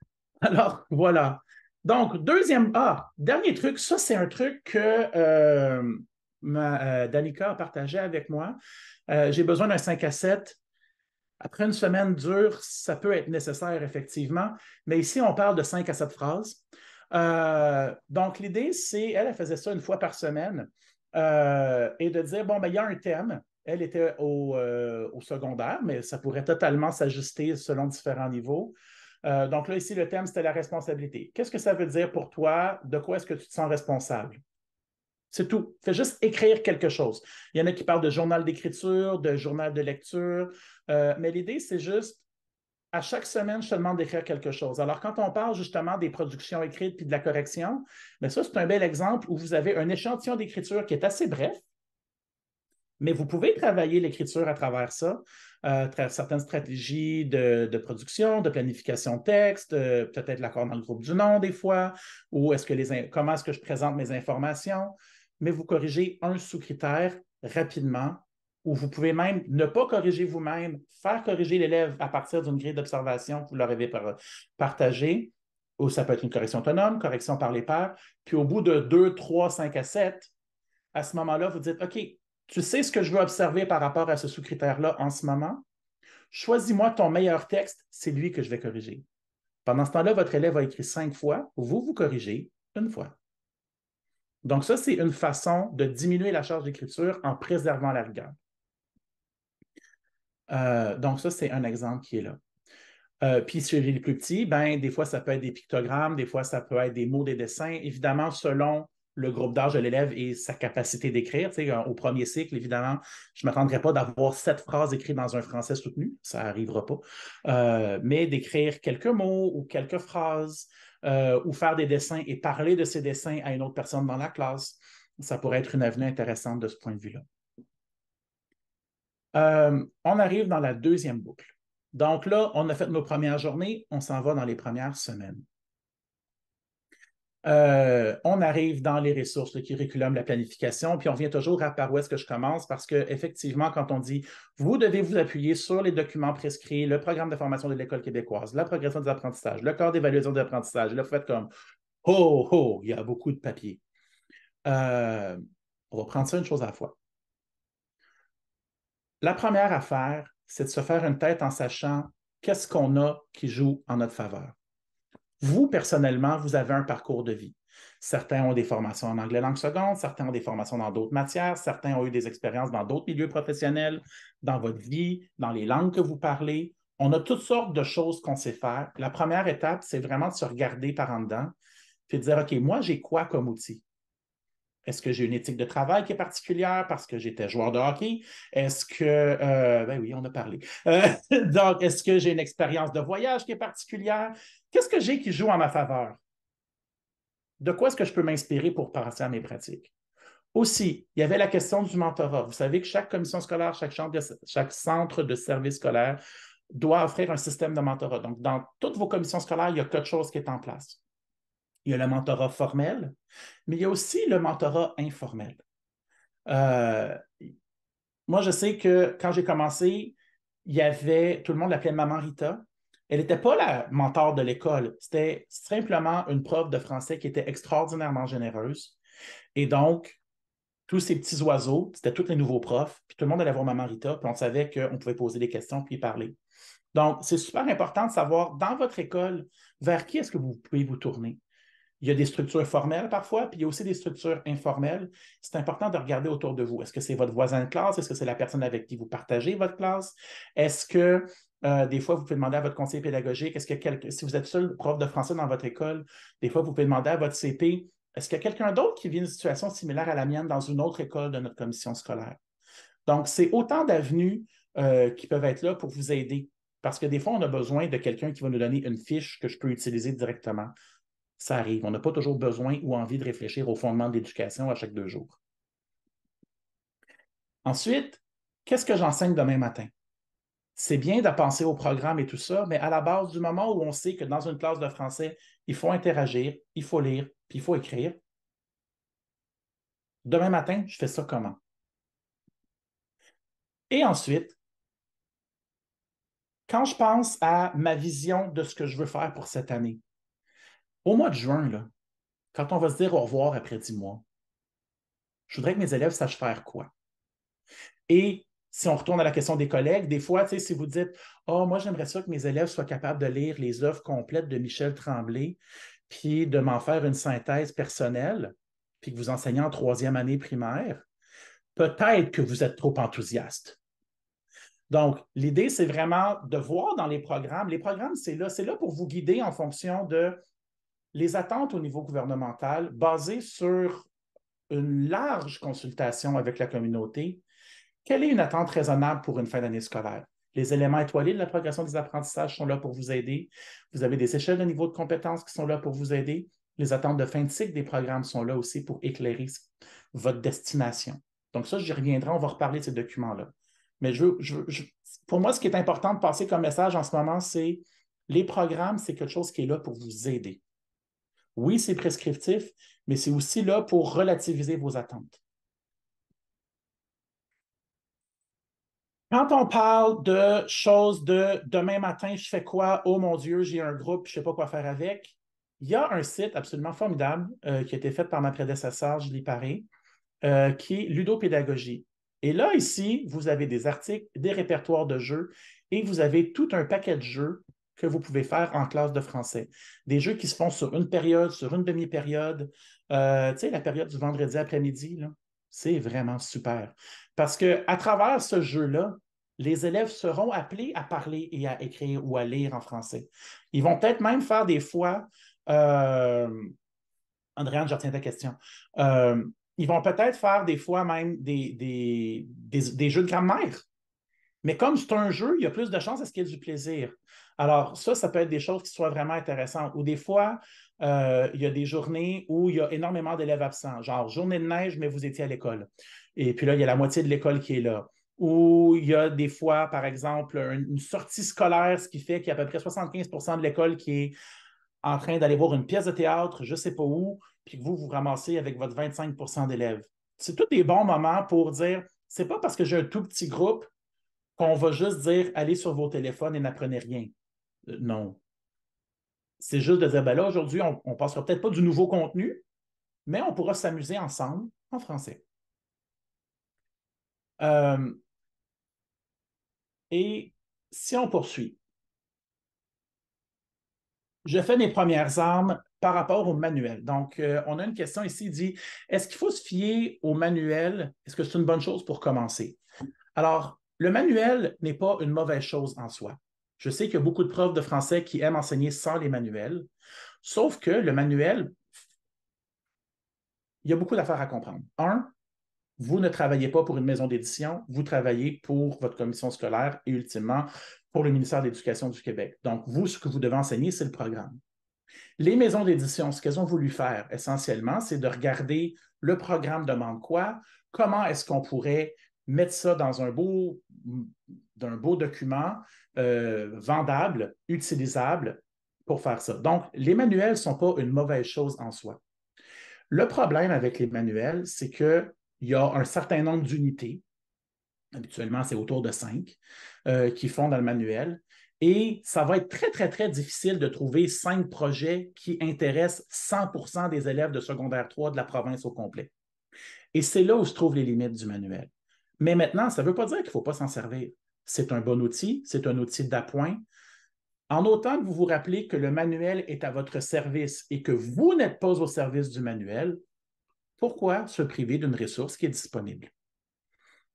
Alors, voilà. Donc, deuxième. Ah, dernier truc. Ça, c'est un truc que euh, ma, Danica a partagé avec moi. J'ai besoin d'un 5 à 7. Après une semaine dure, ça peut être nécessaire, effectivement. Mais ici, on parle de 5 à 7 phrases. Euh, donc, l'idée, c'est, elle, elle faisait ça une fois par semaine, euh, et de dire, bon, ben, il y a un thème. Elle était au, euh, au secondaire, mais ça pourrait totalement s'ajuster selon différents niveaux. donc là, ici, le thème, c'était la responsabilité. Qu'est-ce que ça veut dire pour toi? De quoi est-ce que tu te sens responsable? C'est tout. Fais juste écrire quelque chose. Il y en a qui parlent de journal d'écriture, de journal de lecture, mais l'idée, c'est juste à chaque semaine, je te demande d'écrire quelque chose. Alors, quand on parle justement des productions écrites puis de la correction, mais ça, c'est un bel exemple où vous avez un échantillon d'écriture qui est assez bref, mais vous pouvez travailler l'écriture à travers ça, à euh, travers certaines stratégies de, production, de planification de texte, euh, peut-être l'accord dans le groupe du nom des fois, ou est-ce que les comment est-ce que je présente mes informations, mais vous corrigez un sous-critère rapidement où vous pouvez même ne pas corriger vous-même, faire corriger l'élève à partir d'une grille d'observation que vous leur avez partagée, ou ça peut être une correction autonome, correction par les pairs. Puis au bout de 2, 3, 5 à 7, à ce moment-là, vous dites OK, tu sais ce que je veux observer par rapport à ce sous-critère-là en ce moment. Choisis-moi ton meilleur texte, c'est lui que je vais corriger. Pendant ce temps-là, votre élève a écrit cinq fois, vous vous corrigez une fois. Donc, ça, c'est une façon de diminuer la charge d'écriture en préservant la rigueur. Euh, donc, ça, c'est un exemple qui est là. Euh, puis sur les plus petits, ben, des fois, ça peut être des pictogrammes, des fois, ça peut être des mots, des dessins. Évidemment, selon le groupe d'âge de l'élève et sa capacité d'écrire. Euh, au premier cycle, évidemment, je ne m'attendrai pas d'avoir sept phrases écrites dans un français soutenu, ça n'arrivera pas. mais d'écrire quelques mots ou quelques phrases ou faire des dessins et parler de ces dessins à une autre personne dans la classe, ça pourrait être une avenue intéressante de ce point de vue-là. Euh, on arrive dans la deuxième boucle. Donc là, on a fait nos premières journées, on s'en va dans les premières semaines. Euh, on arrive dans les ressources, le curriculum, la planification, puis on vient toujours à par où est-ce que je commence parce qu'effectivement, quand on dit vous devez vous appuyer sur les documents prescrits, le programme de formation de l'École québécoise, la progression des apprentissages, le corps d'évaluation des apprentissages, là, vous faites comme oh, oh, il y a beaucoup de papiers. Euh, on va prendre ça une chose à la fois. La première affaire, c'est de se faire une tête en sachant qu'est-ce qu'on a qui joue en notre faveur. Vous, personnellement, vous avez un parcours de vie. Certains ont des formations en anglais langue seconde, certains ont des formations dans d'autres matières, certains ont eu des expériences dans d'autres milieux professionnels, dans votre vie, dans les langues que vous parlez. On a toutes sortes de choses qu'on sait faire. La première étape, c'est vraiment de se regarder par en dedans, puis de dire, OK, moi, j'ai quoi comme outil? Est-ce que j'ai une éthique de travail qui est particulière parce que j'étais joueur de hockey? Est-ce que, euh, ben oui, on a parlé. Euh, donc, est-ce que j'ai une expérience de voyage qui est particulière? Qu'est-ce que j'ai qui joue en ma faveur? De quoi est-ce que je peux m'inspirer pour penser à mes pratiques? Aussi, il y avait la question du mentorat. Vous savez que chaque commission scolaire, chaque, chaque centre de service scolaire doit offrir un système de mentorat. Donc, dans toutes vos commissions scolaires, il y a quelque chose qui est en place. Il y a le mentorat formel, mais il y a aussi le mentorat informel. Euh, moi, je sais que quand j'ai commencé, il y avait, tout le monde l'appelait Maman Rita. Elle n'était pas la mentor de l'école, c'était simplement une prof de français qui était extraordinairement généreuse. Et donc, tous ces petits oiseaux, c'était tous les nouveaux profs, puis tout le monde allait voir Maman Rita, puis on savait qu'on pouvait poser des questions puis parler. Donc, c'est super important de savoir dans votre école vers qui est-ce que vous pouvez vous tourner. Il y a des structures formelles parfois, puis il y a aussi des structures informelles. C'est important de regarder autour de vous. Est-ce que c'est votre voisin de classe? Est-ce que c'est la personne avec qui vous partagez votre classe? Est-ce que euh, des fois, vous pouvez demander à votre conseiller pédagogique, est-ce que quelqu'un, si vous êtes seul prof de français dans votre école, des fois, vous pouvez demander à votre CP, est-ce qu'il y a quelqu'un d'autre qui vit une situation similaire à la mienne dans une autre école de notre commission scolaire? Donc, c'est autant d'avenues euh, qui peuvent être là pour vous aider. Parce que des fois, on a besoin de quelqu'un qui va nous donner une fiche que je peux utiliser directement ça arrive. On n'a pas toujours besoin ou envie de réfléchir au fondement de l'éducation à chaque deux jours. Ensuite, qu'est-ce que j'enseigne demain matin? C'est bien de penser au programme et tout ça, mais à la base, du moment où on sait que dans une classe de français, il faut interagir, il faut lire, puis il faut écrire, demain matin, je fais ça comment? Et ensuite, quand je pense à ma vision de ce que je veux faire pour cette année, au mois de juin, quand on va se dire au revoir après dix mois, je voudrais que mes élèves sachent faire quoi. Et si on retourne à la question des collègues, des fois, si vous dites Oh, moi, j'aimerais ça que mes élèves soient capables de lire les œuvres complètes de Michel Tremblay, puis de m'en faire une synthèse personnelle, puis que vous enseignez en troisième année primaire, peut-être que vous êtes trop enthousiaste. Donc, l'idée, c'est vraiment de voir dans les programmes. Les programmes, c'est là, c'est là pour vous guider en fonction de les attentes au niveau gouvernemental, basées sur une large consultation avec la communauté, quelle est une attente raisonnable pour une fin d'année scolaire? Les éléments étoilés de la progression des apprentissages sont là pour vous aider. Vous avez des échelles de niveau de compétences qui sont là pour vous aider. Les attentes de fin de cycle des programmes sont là aussi pour éclairer votre destination. Donc ça, j'y reviendrai, on va reparler de ces documents-là. Mais pour moi, ce qui est important de passer comme message en ce moment, c'est les programmes, c'est quelque chose qui est là pour vous aider. Oui, c'est prescriptif, mais c'est aussi là pour relativiser vos attentes. Quand on parle de choses de demain matin, je fais quoi? Oh mon Dieu, j'ai un groupe, je ne sais pas quoi faire avec. Il y a un site absolument formidable euh, qui a été fait par ma prédécesseur, Julie Paré, euh, qui est Ludopédagogie. Et là, ici, vous avez des articles, des répertoires de jeux et vous avez tout un paquet de jeux que vous pouvez faire en classe de français. Des jeux qui se font sur une période, sur une demi-période. Euh, tu sais, la période du vendredi après-midi, c'est vraiment super. Parce qu'à travers ce jeu-là, les élèves seront appelés à parler et à écrire ou à lire en français. Ils vont peut-être même faire des fois. Euh... Andréane, je retiens ta question. Euh, ils vont peut-être faire des fois même des, des jeux de grammaire mais comme c'est un jeu, il y a plus de chances à ce qu'il y ait du plaisir. Alors, ça, ça peut être des choses qui soient vraiment intéressantes. Ou des fois, euh, il y a des journées où il y a énormément d'élèves absents, genre journée de neige, mais vous étiez à l'école. Et puis là, il y a la moitié de l'école qui est là. Ou il y a des fois, par exemple, une sortie scolaire, ce qui fait qu'il y a à peu près 75 de l'école qui est en train d'aller voir une pièce de théâtre, je ne sais pas où, puis que vous vous ramassez avec votre 25 d'élèves. C'est tous des bons moments pour dire, c'est pas parce que j'ai un tout petit groupe qu'on va juste dire allez sur vos téléphones et n'apprenez rien. Euh, non. C'est juste de dire ben là, aujourd'hui, on ne passera peut-être pas du nouveau contenu, mais on pourra s'amuser ensemble en français. Euh, et si on poursuit, je fais mes premières armes par rapport au manuel. Donc, euh, on a une question ici qui dit est-ce qu'il faut se fier au manuel Est-ce que c'est une bonne chose pour commencer Alors, le manuel n'est pas une mauvaise chose en soi. Je sais qu'il y a beaucoup de profs de français qui aiment enseigner sans les manuels, sauf que le manuel, il y a beaucoup d'affaires à comprendre. Un, vous ne travaillez pas pour une maison d'édition, vous travaillez pour votre commission scolaire et ultimement pour le ministère de l'Éducation du Québec. Donc, vous, ce que vous devez enseigner, c'est le programme. Les maisons d'édition, ce qu'elles ont voulu faire essentiellement, c'est de regarder le programme demande quoi, comment est-ce qu'on pourrait mettre ça dans un beau, beau document euh, vendable, utilisable pour faire ça. Donc, les manuels ne sont pas une mauvaise chose en soi. Le problème avec les manuels, c'est qu'il y a un certain nombre d'unités, habituellement c'est autour de cinq, euh, qui font dans le manuel. Et ça va être très, très, très difficile de trouver cinq projets qui intéressent 100 des élèves de secondaire 3 de la province au complet. Et c'est là où se trouvent les limites du manuel. Mais maintenant, ça ne veut pas dire qu'il ne faut pas s'en servir. C'est un bon outil, c'est un outil d'appoint. En autant que vous vous rappelez que le manuel est à votre service et que vous n'êtes pas au service du manuel, pourquoi se priver d'une ressource qui est disponible?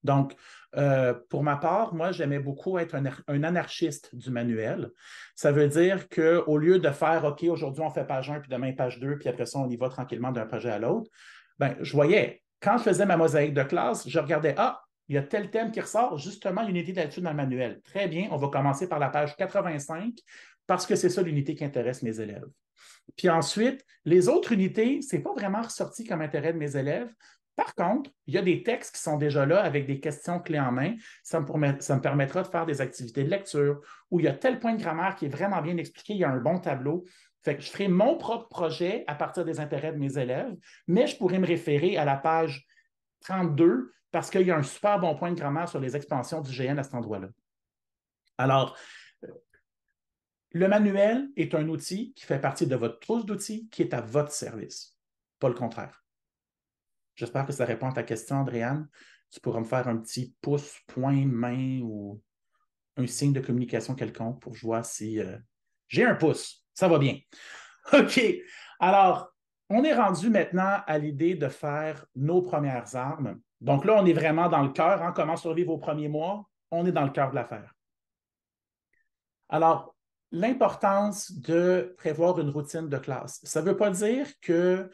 Donc, euh, pour ma part, moi, j'aimais beaucoup être un, anarchiste du manuel. Ça veut dire qu'au lieu de faire OK, aujourd'hui, on fait page 1, puis demain, page 2, puis après ça, on y va tranquillement d'un projet à l'autre, ben, je voyais, quand je faisais ma mosaïque de classe, je regardais Ah, il y a tel thème qui ressort, justement, l'unité d'étude dans le manuel. Très bien, on va commencer par la page 85 parce que c'est ça l'unité qui intéresse mes élèves. Puis ensuite, les autres unités, ce n'est pas vraiment ressorti comme intérêt de mes élèves. Par contre, il y a des textes qui sont déjà là avec des questions clés en main. Ça me, permettra de faire des activités de lecture où il y a tel point de grammaire qui est vraiment bien expliqué, il y a un bon tableau. Fait que je ferai mon propre projet à partir des intérêts de mes élèves, mais je pourrais me référer à la page 32 parce qu'il y a un super bon point de grammaire sur les expansions du GN à cet endroit-là. Alors, le manuel est un outil qui fait partie de votre trousse d'outils qui est à votre service, pas le contraire. J'espère que ça répond à ta question, Adriane. Tu pourras me faire un petit pouce, point, main ou un signe de communication quelconque pour voir si euh, j'ai un pouce. Ça va bien. OK. Alors, on est rendu maintenant à l'idée de faire nos premières armes. Donc là, on est vraiment dans le cœur, hein. comment survivre vos premiers mois, on est dans le cœur de l'affaire. Alors, l'importance de prévoir une routine de classe. Ça ne veut pas dire que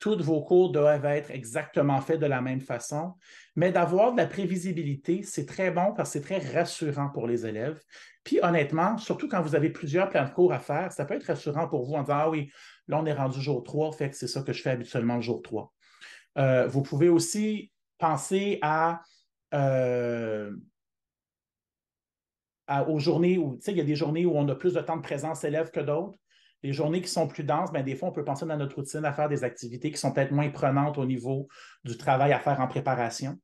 tous vos cours doivent être exactement faits de la même façon, mais d'avoir de la prévisibilité, c'est très bon parce que c'est très rassurant pour les élèves. Puis honnêtement, surtout quand vous avez plusieurs plans de cours à faire, ça peut être rassurant pour vous en disant Ah oui, Là, on est rendu jour 3, fait que c'est ça que je fais habituellement le jour 3. Euh, vous pouvez aussi penser euh, à, aux journées où, tu sais, il y a des journées où on a plus de temps de présence élève que d'autres. Les journées qui sont plus denses, Mais ben, des fois, on peut penser dans notre routine à faire des activités qui sont peut-être moins prenantes au niveau du travail à faire en préparation.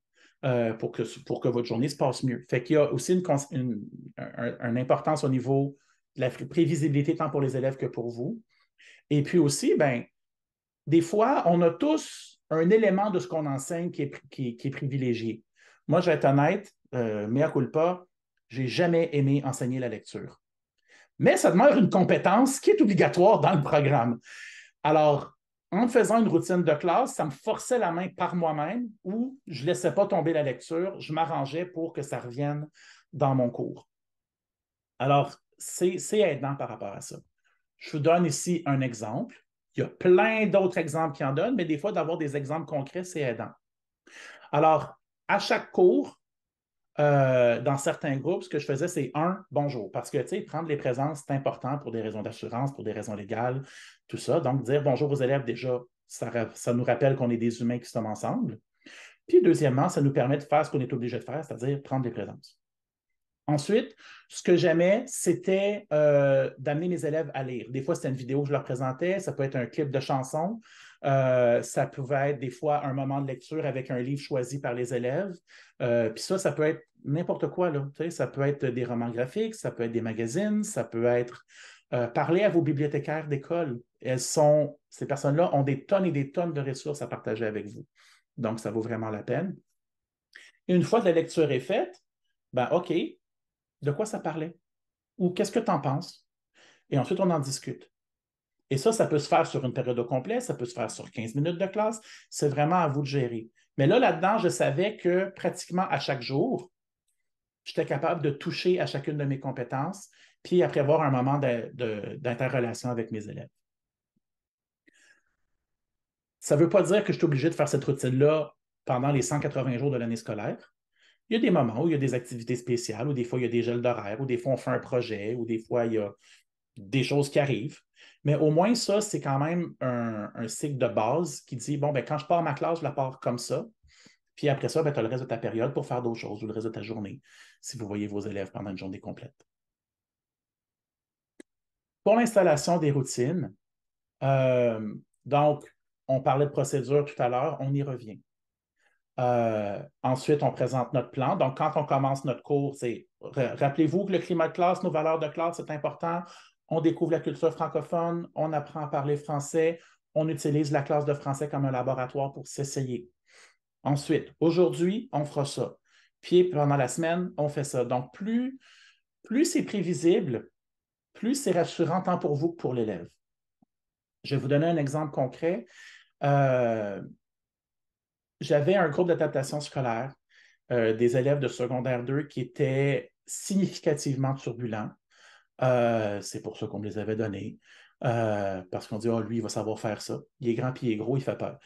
Euh, pour, que, votre journée se passe mieux. Fait qu'il y a aussi une, une, importance au niveau de la prévisibilité tant pour les élèves que pour vous. Et puis aussi, ben, des fois, on a tous un élément de ce qu'on enseigne qui est, privilégié. Moi, je vais être honnête, euh, mea culpa, j'ai jamais aimé enseigner la lecture. Mais ça demeure une compétence qui est obligatoire dans le programme. Alors, en faisant une routine de classe, ça me forçait la main par moi-même ou je ne laissais pas tomber la lecture, je m'arrangeais pour que ça revienne dans mon cours. Alors, c'est aidant par rapport à ça. Je vous donne ici un exemple. Il y a plein d'autres exemples qui en donnent, mais des fois, d'avoir des exemples concrets, c'est aidant. Alors, à chaque cours, euh, dans certains groupes, ce que je faisais, c'est un bonjour. Parce que, tu sais, prendre les présences, c'est important pour des raisons d'assurance, pour des raisons légales, tout ça. Donc, dire bonjour aux élèves, déjà, ça nous rappelle qu'on est des humains qui sommes ensemble. Puis, deuxièmement, ça nous permet de faire ce qu'on est obligé de faire, c'est-à-dire prendre les présences. Ensuite, ce que j'aimais, c'était euh, d'amener mes élèves à lire. Des fois, c'était une vidéo que je leur présentais, ça peut être un clip de chanson, euh, ça pouvait être des fois un moment de lecture avec un livre choisi par les élèves. Euh, puis ça, ça peut être n'importe quoi. Là, ça peut être des romans graphiques, ça peut être des magazines, ça peut être parler à vos bibliothécaires d'école. Elles sont, ces personnes-là ont des tonnes et des tonnes de ressources à partager avec vous. Donc, ça vaut vraiment la peine. une fois que la lecture est faite, ben OK, de quoi ça parlait? Ou qu'est-ce que tu en penses? Et ensuite, on en discute. Et ça, ça peut se faire sur une période au complet, ça peut se faire sur 15 minutes de classe. C'est vraiment à vous de gérer. Mais là, là-dedans, je savais que pratiquement à chaque jour, j'étais capable de toucher à chacune de mes compétences, puis après avoir un moment d'interrelation avec mes élèves. Ça ne veut pas dire que je suis obligé de faire cette routine-là pendant les 180 jours de l'année scolaire. Il y a des moments où il y a des activités spéciales, où des fois il y a des gels d'horaire, où des fois on fait un projet, où des fois il y a des choses qui arrivent. Mais au moins, ça, c'est quand même un, cycle de base qui dit bon, ben, quand je pars ma classe, je la pars comme ça. Puis après ça, ben, tu as le reste de ta période pour faire d'autres choses ou le reste de ta journée, si vous voyez vos élèves pendant une journée complète. Pour l'installation des routines, euh, donc, on parlait de procédure tout à l'heure, on y revient. Euh, ensuite, on présente notre plan. Donc, quand on commence notre cours, c'est rappelez-vous que le climat de classe, nos valeurs de classe, c'est important. On découvre la culture francophone, on apprend à parler français, on utilise la classe de français comme un laboratoire pour s'essayer. Ensuite, aujourd'hui, on fera ça. Puis pendant la semaine, on fait ça. Donc, plus, plus c'est prévisible, plus c'est rassurant tant pour vous que pour l'élève. Je vais vous donner un exemple concret. Euh, j'avais un groupe d'adaptation scolaire euh, des élèves de secondaire 2 qui étaient significativement turbulents. Euh, c'est pour ça qu'on me les avait donnés. Euh, parce qu'on dit, oh, lui, il va savoir faire ça. Il est grand puis il est gros, il fait peur.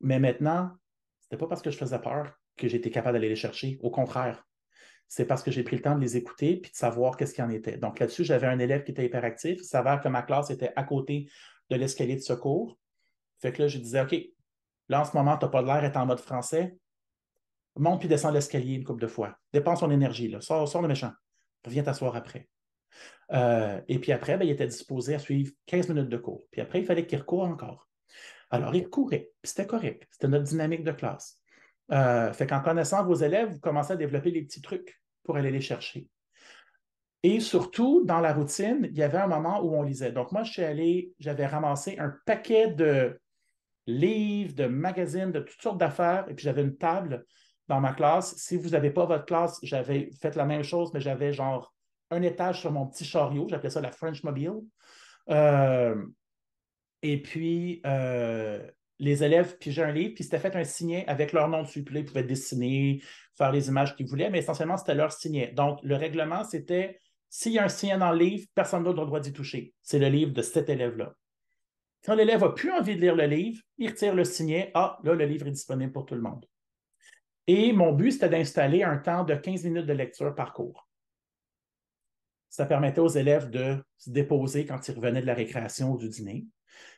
mais maintenant, ce c'était pas parce que je faisais peur que j'étais capable d'aller les chercher. Au contraire, c'est parce que j'ai pris le temps de les écouter puis de savoir qu'est-ce qu'il en était. Donc là-dessus, j'avais un élève qui était hyperactif. Il s'avère que ma classe était à côté de l'escalier de secours. Fait que là, je disais, OK, Là, en ce moment, tu n'as pas l'air d'être en mode français. Monte puis descends l'escalier une couple de fois. Dépense ton énergie, là. Sors, sors le méchant. Reviens t'asseoir après. Euh, et puis après, ben, il était disposé à suivre 15 minutes de cours. Puis après, il fallait qu'il recourt encore. Alors, il courait, c'était correct. C'était notre dynamique de classe. Euh, fait qu'en connaissant vos élèves, vous commencez à développer les petits trucs pour aller les chercher. Et surtout, dans la routine, il y avait un moment où on lisait. Donc, moi, je suis allé, j'avais ramassé un paquet de livres, de magazines, de toutes sortes d'affaires. Et puis j'avais une table dans ma classe. Si vous n'avez pas votre classe, j'avais fait la même chose, mais j'avais genre un étage sur mon petit chariot. J'appelais ça la French Mobile. Euh, et puis, euh, les élèves puis j'ai un livre, puis c'était fait un signet avec leur nom dessus. Puis ils pouvaient dessiner, faire les images qu'ils voulaient, mais essentiellement, c'était leur signet. Donc, le règlement, c'était s'il y a un signet dans le livre, personne d'autre n'a le droit d'y toucher. C'est le livre de cet élève-là. Quand l'élève n'a plus envie de lire le livre, il retire le signet. Ah, là, le livre est disponible pour tout le monde. Et mon but, c'était d'installer un temps de 15 minutes de lecture par cours. Ça permettait aux élèves de se déposer quand ils revenaient de la récréation ou du dîner.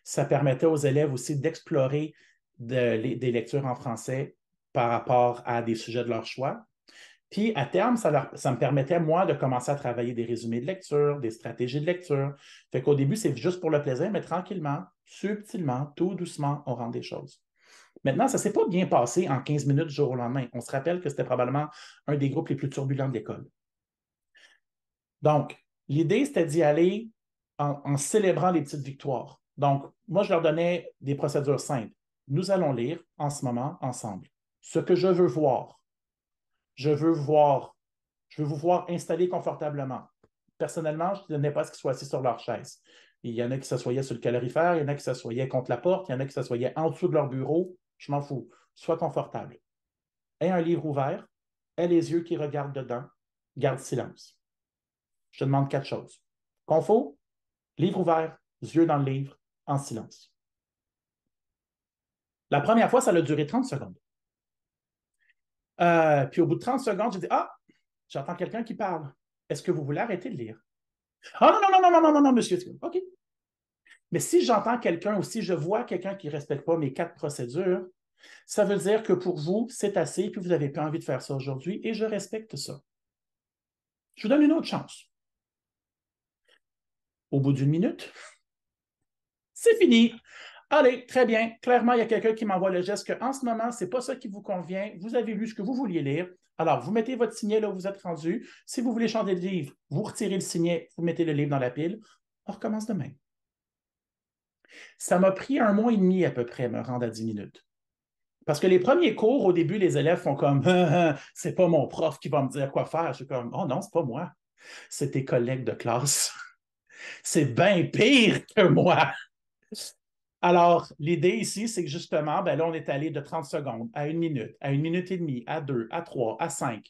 Ça permettait aux élèves aussi d'explorer des lectures en français par rapport à des sujets de leur choix. Puis à terme, ça, me permettait, moi, de commencer à travailler des résumés de lecture, des stratégies de lecture. Fait qu'au début, c'est juste pour le plaisir, mais tranquillement, subtilement, tout doucement, on rend des choses. Maintenant, ça ne s'est pas bien passé en 15 minutes du jour au lendemain. On se rappelle que c'était probablement un des groupes les plus turbulents de l'école. Donc, l'idée, c'était d'y aller en célébrant les petites victoires. Donc, moi, je leur donnais des procédures simples. Nous allons lire en ce moment ensemble ce que je veux voir je veux voir, je veux vous voir installer confortablement. Personnellement, je ne donnais pas ce qu'ils soient assis sur leur chaise. Il y en a qui s'assoyaient sur le calorifère, il y en a qui s'assoyaient contre la porte, il y en a qui s'assoyaient en dessous de leur bureau. Je m'en fous. Sois confortable. Aie un livre ouvert, aie les yeux qui regardent dedans, garde silence. Je te demande quatre choses. Confo, livre ouvert, yeux dans le livre, en silence. La première fois, ça a duré 30 secondes. Euh, puis au bout de 30 secondes, j'ai dit Ah, j'entends quelqu'un qui parle. Est-ce que vous voulez arrêter de lire? Ah non, non, non, non, non, non, non, monsieur. OK. Mais si j'entends quelqu'un ou si je vois quelqu'un qui ne respecte pas mes quatre procédures, ça veut dire que pour vous, c'est assez, que vous n'avez pas envie de faire ça aujourd'hui, et je respecte ça. Je vous donne une autre chance. Au bout d'une minute, c'est fini. Allez, très bien. Clairement, il y a quelqu'un qui m'envoie le geste qu'en ce moment, ce n'est pas ça qui vous convient. Vous avez lu ce que vous vouliez lire. Alors, vous mettez votre signet là où vous êtes rendu. Si vous voulez changer de livre, vous retirez le signet, vous mettez le livre dans la pile. On recommence demain. Ça m'a pris un mois et demi à peu près me rendre à 10 minutes. Parce que les premiers cours, au début, les élèves font comme c'est pas mon prof qui va me dire quoi faire. Je suis comme Oh non, c'est pas moi. C'est tes collègues de classe. c'est bien pire que moi. Alors, l'idée ici, c'est que justement, ben là, on est allé de 30 secondes à une minute, à une minute et demie, à deux, à trois, à cinq.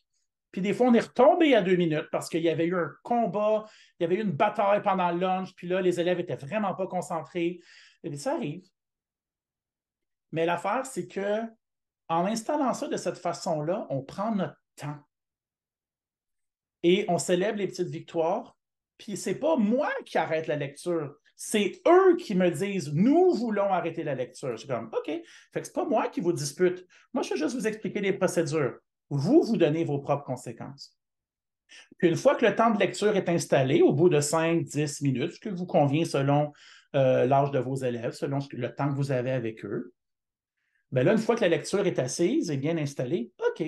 Puis des fois, on est retombé à deux minutes parce qu'il y avait eu un combat, il y avait eu une bataille pendant le lunch, puis là, les élèves étaient vraiment pas concentrés. Et eh ça arrive. Mais l'affaire, c'est que en installant ça de cette façon-là, on prend notre temps. Et on célèbre les petites victoires. Puis c'est pas moi qui arrête la lecture. C'est eux qui me disent nous voulons arrêter la lecture. C'est comme OK. Fait que c'est pas moi qui vous dispute. Moi, je vais juste vous expliquer les procédures. Vous, vous donnez vos propres conséquences. Puis une fois que le temps de lecture est installé, au bout de 5-10 minutes, ce que vous convient selon euh, l'âge de vos élèves, selon le temps que vous avez avec eux, ben là, une fois que la lecture est assise et bien installée, OK.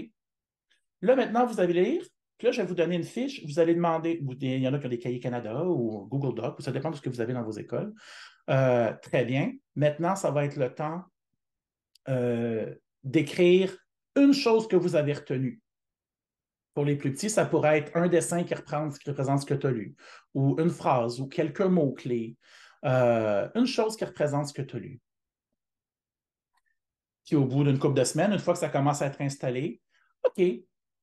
Là, maintenant, vous avez lire puis là, je vais vous donner une fiche. Vous allez demander, il y en a qui ont des cahiers Canada ou Google Doc, ou ça dépend de ce que vous avez dans vos écoles. Euh, très bien. Maintenant, ça va être le temps euh, d'écrire une chose que vous avez retenue. Pour les plus petits, ça pourrait être un dessin qui, représente ce que tu as lu, ou une phrase, ou quelques mots-clés, euh, une chose qui représente ce que tu as lu. Puis au bout d'une couple de semaines, une fois que ça commence à être installé, OK,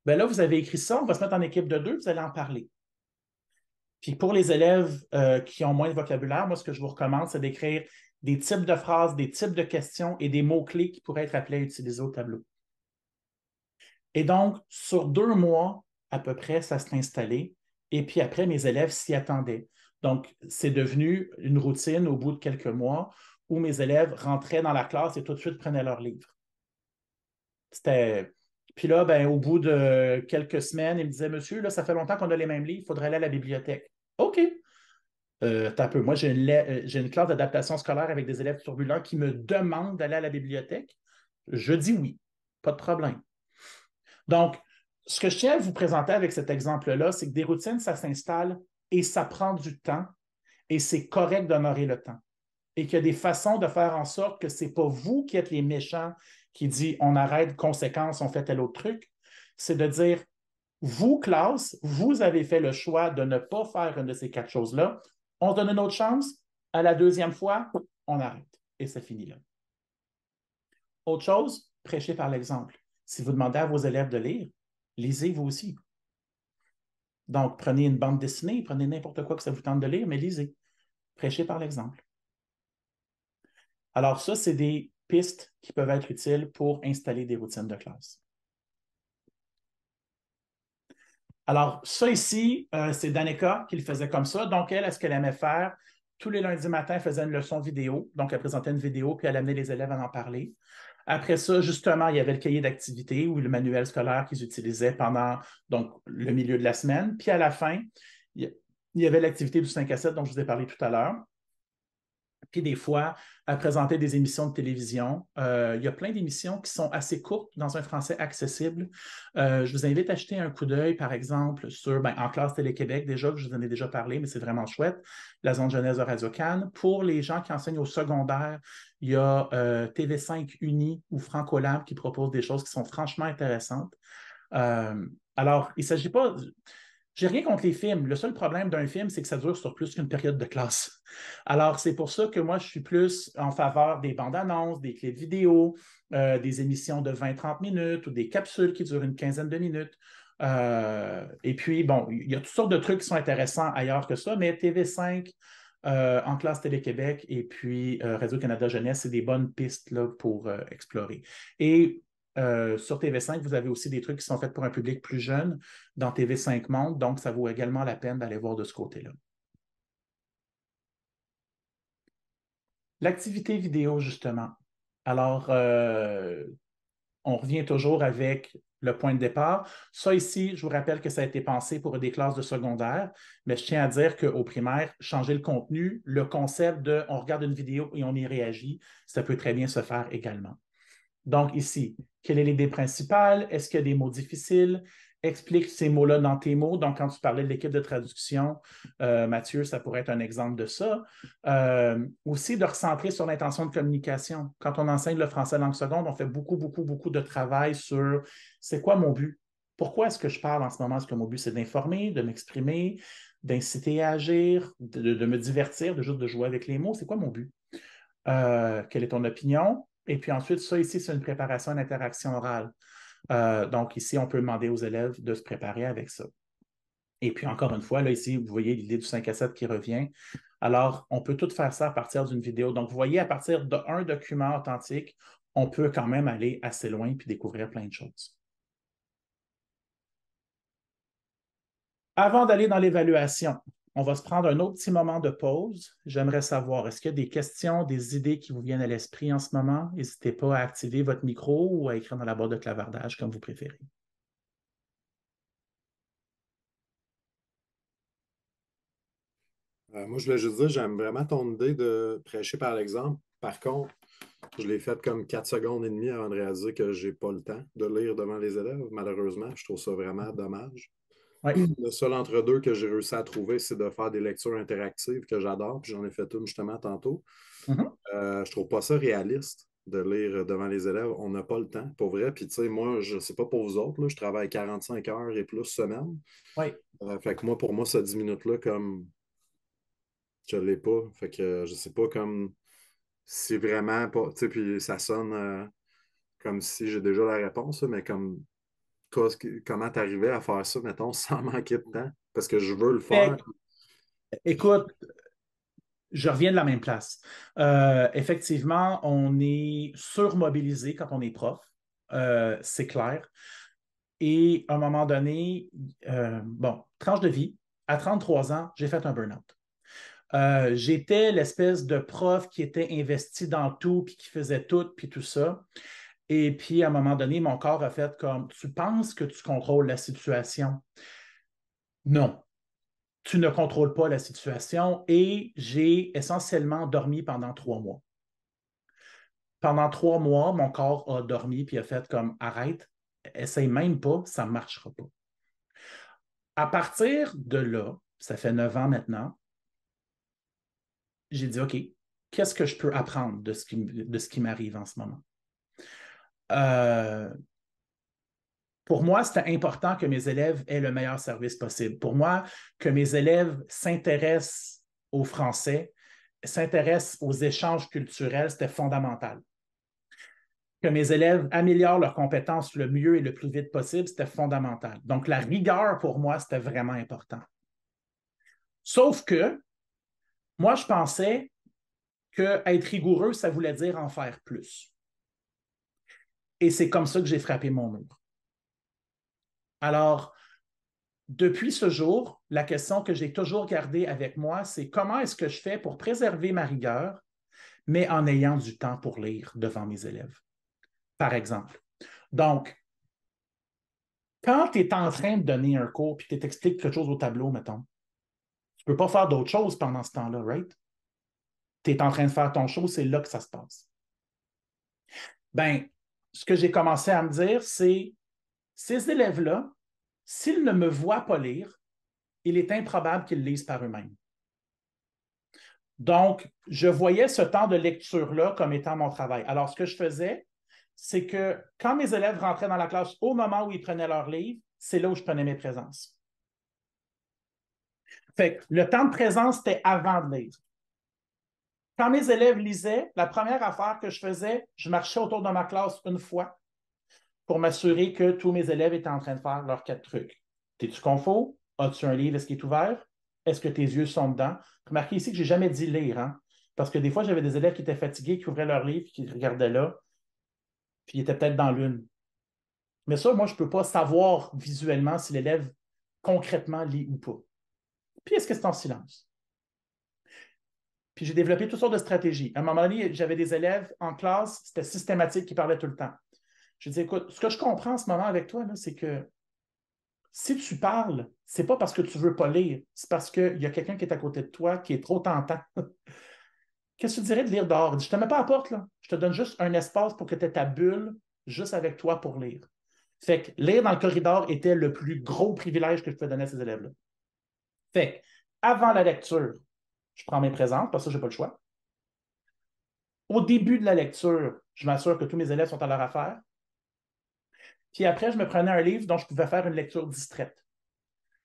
ben là, vous avez écrit ça, on va se mettre en équipe de deux, vous allez en parler. Puis pour les élèves euh, qui ont moins de vocabulaire, moi, ce que je vous recommande, c'est d'écrire des types de phrases, des types de questions et des mots-clés qui pourraient être appelés à utiliser au tableau. Et donc, sur deux mois, à peu près, ça s'est installé. Et puis après, mes élèves s'y attendaient. Donc, c'est devenu une routine au bout de quelques mois où mes élèves rentraient dans la classe et tout de suite prenaient leur livre. C'était puis là, ben, au bout de quelques semaines, il me disait Monsieur, là, ça fait longtemps qu'on a les mêmes livres, il faudrait aller à la bibliothèque. OK. Euh, peu. Moi, j'ai une, euh, une, classe d'adaptation scolaire avec des élèves turbulents qui me demandent d'aller à la bibliothèque. Je dis oui, pas de problème. Donc, ce que je tiens à vous présenter avec cet exemple-là, c'est que des routines, ça s'installe et ça prend du temps et c'est correct d'honorer le temps. Et qu'il y a des façons de faire en sorte que ce n'est pas vous qui êtes les méchants qui dit on arrête, conséquence, on fait tel autre truc, c'est de dire vous, classe, vous avez fait le choix de ne pas faire une de ces quatre choses-là. On donne une autre chance. À la deuxième fois, on arrête. Et c'est fini, là. Autre chose, prêchez par l'exemple. Si vous demandez à vos élèves de lire, lisez vous aussi. Donc, prenez une bande dessinée, prenez n'importe quoi que ça vous tente de lire, mais lisez. Prêchez par l'exemple. Alors, ça, c'est des pistes qui peuvent être utiles pour installer des routines de classe. Alors, ça ici, euh, c'est Danica qui le faisait comme ça. Donc, elle, ce qu'elle aimait faire? Tous les lundis matins, elle faisait une leçon vidéo. Donc, elle présentait une vidéo, puis elle amenait les élèves à en parler. Après ça, justement, il y avait le cahier d'activité ou le manuel scolaire qu'ils utilisaient pendant donc, le milieu de la semaine. Puis à la fin, il y avait l'activité du 5 à 7 dont je vous ai parlé tout à l'heure puis des fois à présenter des émissions de télévision. Euh, il y a plein d'émissions qui sont assez courtes dans un français accessible. Euh, je vous invite à jeter un coup d'œil, par exemple, sur ben, En classe Télé-Québec, déjà, que je vous en ai déjà parlé, mais c'est vraiment chouette, la zone jeunesse de Radio can Pour les gens qui enseignent au secondaire, il y a euh, TV5 Uni ou Francolab qui proposent des choses qui sont franchement intéressantes. alors, il ne s'agit pas j'ai rien contre les films. Le seul problème d'un film, c'est que ça dure sur plus qu'une période de classe. Alors, c'est pour ça que moi, je suis plus en faveur des bandes annonces, des clips vidéo, euh, des émissions de 20-30 minutes ou des capsules qui durent une quinzaine de minutes. Euh, et puis, bon, il y a toutes sortes de trucs qui sont intéressants ailleurs que ça, mais TV5, euh, en classe Télé-Québec et puis Radio-Canada Jeunesse, c'est des bonnes pistes là, pour explorer. Et euh, sur TV5, vous avez aussi des trucs qui sont faits pour un public plus jeune dans TV5 Monde, donc ça vaut également la peine d'aller voir de ce côté-là. L'activité vidéo, justement. Alors, euh, on revient toujours avec le point de départ. Ça ici, je vous rappelle que ça a été pensé pour des classes de secondaire, mais je tiens à dire qu'au primaire, changer le contenu, le concept de on regarde une vidéo et on y réagit, ça peut très bien se faire également. Donc ici, quelle est l'idée principale? Est-ce qu'il y a des mots difficiles? Explique ces mots-là dans tes mots. Donc, quand tu parlais de l'équipe de traduction, euh, Mathieu, ça pourrait être un exemple de ça. Euh, aussi, de recentrer sur l'intention de communication. Quand on enseigne le français langue seconde, on fait beaucoup, beaucoup, beaucoup de travail sur c'est quoi mon but? Pourquoi est-ce que je parle en ce moment? Est-ce que mon but, c'est d'informer, de m'exprimer, d'inciter à agir, de, me divertir, de juste de jouer avec les mots? C'est quoi mon but? Euh, quelle est ton opinion? Et puis ensuite, ça ici, c'est une préparation à l'interaction orale. Euh, donc ici, on peut demander aux élèves de se préparer avec ça. Et puis encore une fois, là ici, vous voyez l'idée du 5 à 7 qui revient. Alors, on peut tout faire ça à partir d'une vidéo. Donc, vous voyez, à partir d'un document authentique, on peut quand même aller assez loin puis découvrir plein de choses. Avant d'aller dans l'évaluation, on va se prendre un autre petit moment de pause. J'aimerais savoir, est-ce qu'il y a des questions, des idées qui vous viennent à l'esprit en ce moment? N'hésitez pas à activer votre micro ou à écrire dans la barre de clavardage comme vous préférez. Euh, moi, je voulais juste dire, j'aime vraiment ton idée de prêcher par l'exemple. Par contre, je l'ai faite comme quatre secondes et demie avant de réaliser que je n'ai pas le temps de lire devant les élèves. Malheureusement, je trouve ça vraiment dommage. Le seul entre-deux que j'ai réussi à trouver, c'est de faire des lectures interactives que j'adore, puis j'en ai fait une justement tantôt. Mm-hmm. Euh, je trouve pas ça réaliste de lire devant les élèves. On n'a pas le temps, pour vrai. Puis, tu sais, moi, je ne sais pas pour vous autres, je travaille 45 heures et plus semaine. Oui. Euh, fait que moi, pour moi, ces 10 minutes-là, comme je l'ai pas. Fait que je sais pas comme si vraiment pas. Tu sais, puis ça sonne euh, comme si j'ai déjà la réponse, mais comme comment tu arrivais à faire ça, mettons, sans manquer de temps? Parce que je veux le faire. Écoute, je reviens de la même place. Euh, effectivement, on est surmobilisé quand on est prof, euh, c'est clair. Et à un moment donné, euh, bon, tranche de vie, à 33 ans, j'ai fait un burn-out. j'étais l'espèce de prof qui était investi dans tout, puis qui faisait tout, puis tout ça. Et puis, à un moment donné, mon corps a fait comme, tu penses que tu contrôles la situation. Non, tu ne contrôles pas la situation et j'ai essentiellement dormi pendant trois mois. Pendant trois mois, mon corps a dormi puis a fait comme, arrête, essaye même pas, ça ne marchera pas. À partir de là, ça fait neuf ans maintenant, j'ai dit, OK, qu'est-ce que je peux apprendre de ce qui, de ce qui m'arrive en ce moment? Euh, pour moi, c'était important que mes élèves aient le meilleur service possible. Pour moi, que mes élèves s'intéressent au Français, s'intéressent aux échanges culturels, c'était fondamental. Que mes élèves améliorent leurs compétences le mieux et le plus vite possible, c'était fondamental. Donc, la rigueur pour moi, c'était vraiment important. Sauf que moi, je pensais que être rigoureux, ça voulait dire en faire plus. Et c'est comme ça que j'ai frappé mon mur. Alors, depuis ce jour, la question que j'ai toujours gardée avec moi, c'est comment est-ce que je fais pour préserver ma rigueur, mais en ayant du temps pour lire devant mes élèves, par exemple. Donc, quand tu es en train de donner un cours puis tu t'expliques quelque chose au tableau, mettons, tu ne peux pas faire d'autre chose pendant ce temps-là, right? Tu es en train de faire ton show, c'est là que ça se passe. Ben, ce que j'ai commencé à me dire, c'est ces élèves-là, s'ils ne me voient pas lire, il est improbable qu'ils lisent par eux-mêmes. Donc, je voyais ce temps de lecture-là comme étant mon travail. Alors, ce que je faisais, c'est que quand mes élèves rentraient dans la classe au moment où ils prenaient leur livre, c'est là où je prenais mes présences. Fait le temps de présence, c'était avant de lire. Quand mes élèves lisaient, la première affaire que je faisais, je marchais autour de ma classe une fois pour m'assurer que tous mes élèves étaient en train de faire leurs quatre trucs. T'es-tu confo? As-tu un livre? Est-ce qu'il est ouvert? Est-ce que tes yeux sont dedans? Remarquez ici que je n'ai jamais dit lire, hein, parce que des fois, j'avais des élèves qui étaient fatigués, qui ouvraient leur livre, qui regardaient là, puis ils étaient peut-être dans l'une. Mais ça, moi, je ne peux pas savoir visuellement si l'élève concrètement lit ou pas. Puis est-ce que c'est en silence? Puis j'ai développé toutes sortes de stratégies. À un moment donné, j'avais des élèves en classe, c'était systématique, qui parlaient tout le temps. Je dis, écoute, ce que je comprends en ce moment avec toi, c'est que si tu parles, c'est pas parce que tu veux pas lire, c'est parce qu'il y a quelqu'un qui est à côté de toi qui est trop tentant. Qu'est-ce que tu dirais de lire dehors? Je te mets pas à porte, Je te donne juste un espace pour que tu aies ta bulle juste avec toi pour lire. Fait que lire dans le corridor était le plus gros privilège que je pouvais donner à ces élèves-là. Fait que avant la lecture, je prends mes présentes, parce que je n'ai pas le choix. Au début de la lecture, je m'assure que tous mes élèves sont à leur affaire. Puis après, je me prenais un livre dont je pouvais faire une lecture distraite.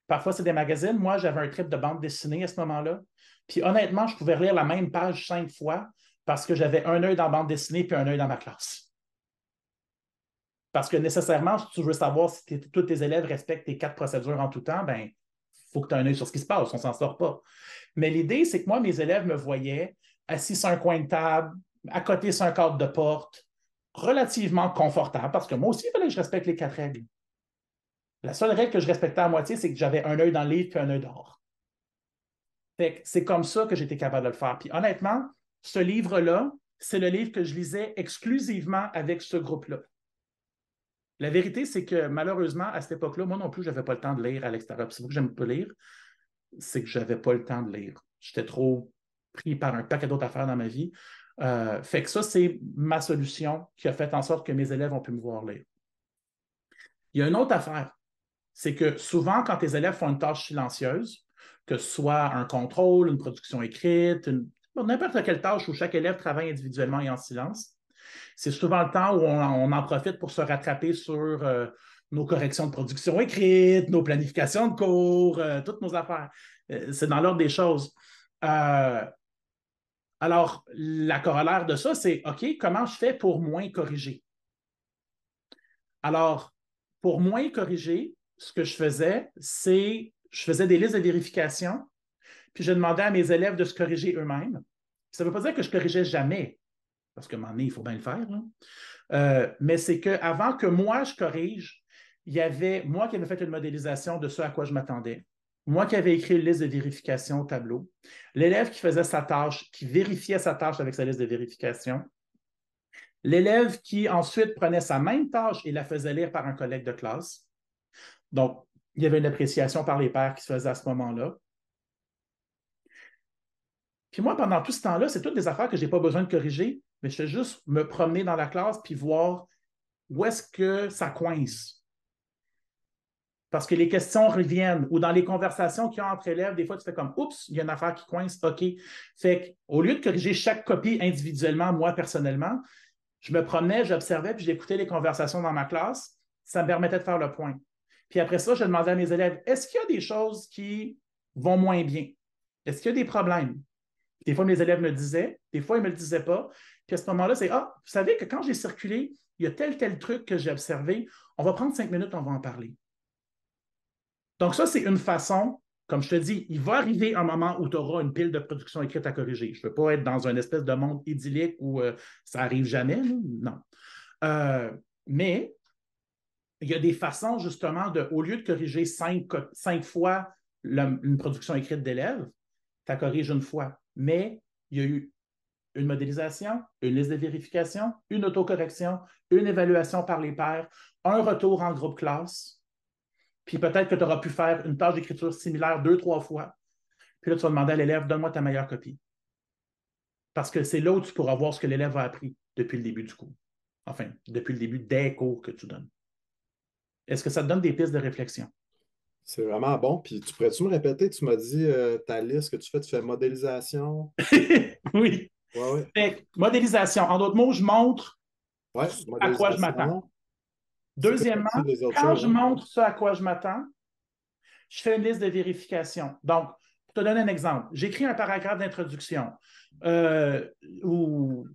Parfois, c'est des magazines. Moi, j'avais un trip de bande dessinée à ce moment-là. Puis honnêtement, je pouvais lire la même page cinq fois parce que j'avais un œil dans la bande dessinée puis un œil dans ma classe. Parce que nécessairement, si tu veux savoir si tous tes élèves respectent tes quatre procédures en tout temps, ben, faut que tu aies un œil sur ce qui se passe, on ne s'en sort pas. Mais l'idée, c'est que moi, mes élèves me voyaient assis sur un coin de table, à côté sur un cadre de porte, relativement confortable, parce que moi aussi, il fallait que je respecte les quatre règles. La seule règle que je respectais à moitié, c'est que j'avais un œil dans le livre et un œil dehors. c'est comme ça que j'étais capable de le faire. Puis honnêtement, ce livre-là, c'est le livre que je lisais exclusivement avec ce groupe-là. La vérité, c'est que malheureusement, à cette époque-là, moi non plus, je n'avais pas le temps de lire à l'extérieur. C'est que j'aime pas lire, c'est que je n'avais pas le temps de lire. J'étais trop pris par un paquet d'autres affaires dans ma vie. Euh, fait que ça, c'est ma solution qui a fait en sorte que mes élèves ont pu me voir lire. Il y a une autre affaire, c'est que souvent, quand tes élèves font une tâche silencieuse, que ce soit un contrôle, une production écrite, n'importe quelle tâche où chaque élève travaille individuellement et en silence, c'est souvent le temps où on, en profite pour se rattraper sur euh, nos corrections de production écrite, nos planifications de cours, euh, toutes nos affaires. Euh, c'est dans l'ordre des choses. alors, la corollaire de ça, c'est OK, comment je fais pour moins corriger? Alors, pour moins corriger, ce que je faisais, c'est je faisais des listes de vérification, puis je demandais à mes élèves de se corriger eux-mêmes. Ça ne veut pas dire que je corrigeais jamais parce que un moment il faut bien le faire. Euh, mais c'est qu'avant que moi, je corrige, il y avait moi qui avais fait une modélisation de ce à quoi je m'attendais, moi qui avais écrit une liste de vérification au tableau, l'élève qui faisait sa tâche, qui vérifiait sa tâche avec sa liste de vérification, l'élève qui ensuite prenait sa même tâche et la faisait lire par un collègue de classe. Donc, il y avait une appréciation par les pairs qui se faisait à ce moment-là. Puis moi, pendant tout ce temps-là, c'est toutes des affaires que je n'ai pas besoin de corriger, mais je fais juste me promener dans la classe puis voir où est-ce que ça coince. Parce que les questions reviennent ou dans les conversations qu'il y a entre élèves, des fois, tu fais comme Oups, il y a une affaire qui coince, OK. Fait qu'au lieu de corriger chaque copie individuellement, moi personnellement, je me promenais, j'observais, puis j'écoutais les conversations dans ma classe. Ça me permettait de faire le point. Puis après ça, je demandais à mes élèves Est-ce qu'il y a des choses qui vont moins bien? Est-ce qu'il y a des problèmes? Des fois, mes élèves me le disaient, des fois, ils ne me le disaient pas à ce moment-là, c'est Ah, vous savez que quand j'ai circulé, il y a tel, tel truc que j'ai observé. On va prendre cinq minutes, on va en parler. Donc, ça, c'est une façon, comme je te dis, il va arriver un moment où tu auras une pile de production écrite à corriger. Je ne veux pas être dans un espèce de monde idyllique où euh, ça arrive jamais, non. Euh, mais il y a des façons, justement, de, au lieu de corriger cinq, fois une production écrite d'élèves, tu la corriges une fois. Mais il y a eu une modélisation, une liste de vérification, une autocorrection, une évaluation par les pairs, un retour en groupe classe. Puis peut-être que tu auras pu faire une tâche d'écriture similaire deux, trois fois. Puis là, tu vas demander à l'élève, donne-moi ta meilleure copie. Parce que c'est là où tu pourras voir ce que l'élève a appris depuis le début du cours. Enfin, depuis le début des cours que tu donnes. Est-ce que ça te donne des pistes de réflexion? C'est vraiment bon. Puis tu pourrais-tu me répéter, tu m'as dit euh, ta liste que tu fais, tu fais modélisation. oui. Ouais, modélisation. En d'autres mots, je montre à quoi je m'attends. Deuxièmement, quand je hein. montre ce à quoi je m'attends, je fais une liste de vérification. Donc, pour te donner un exemple, j'écris un paragraphe d'introduction euh, où,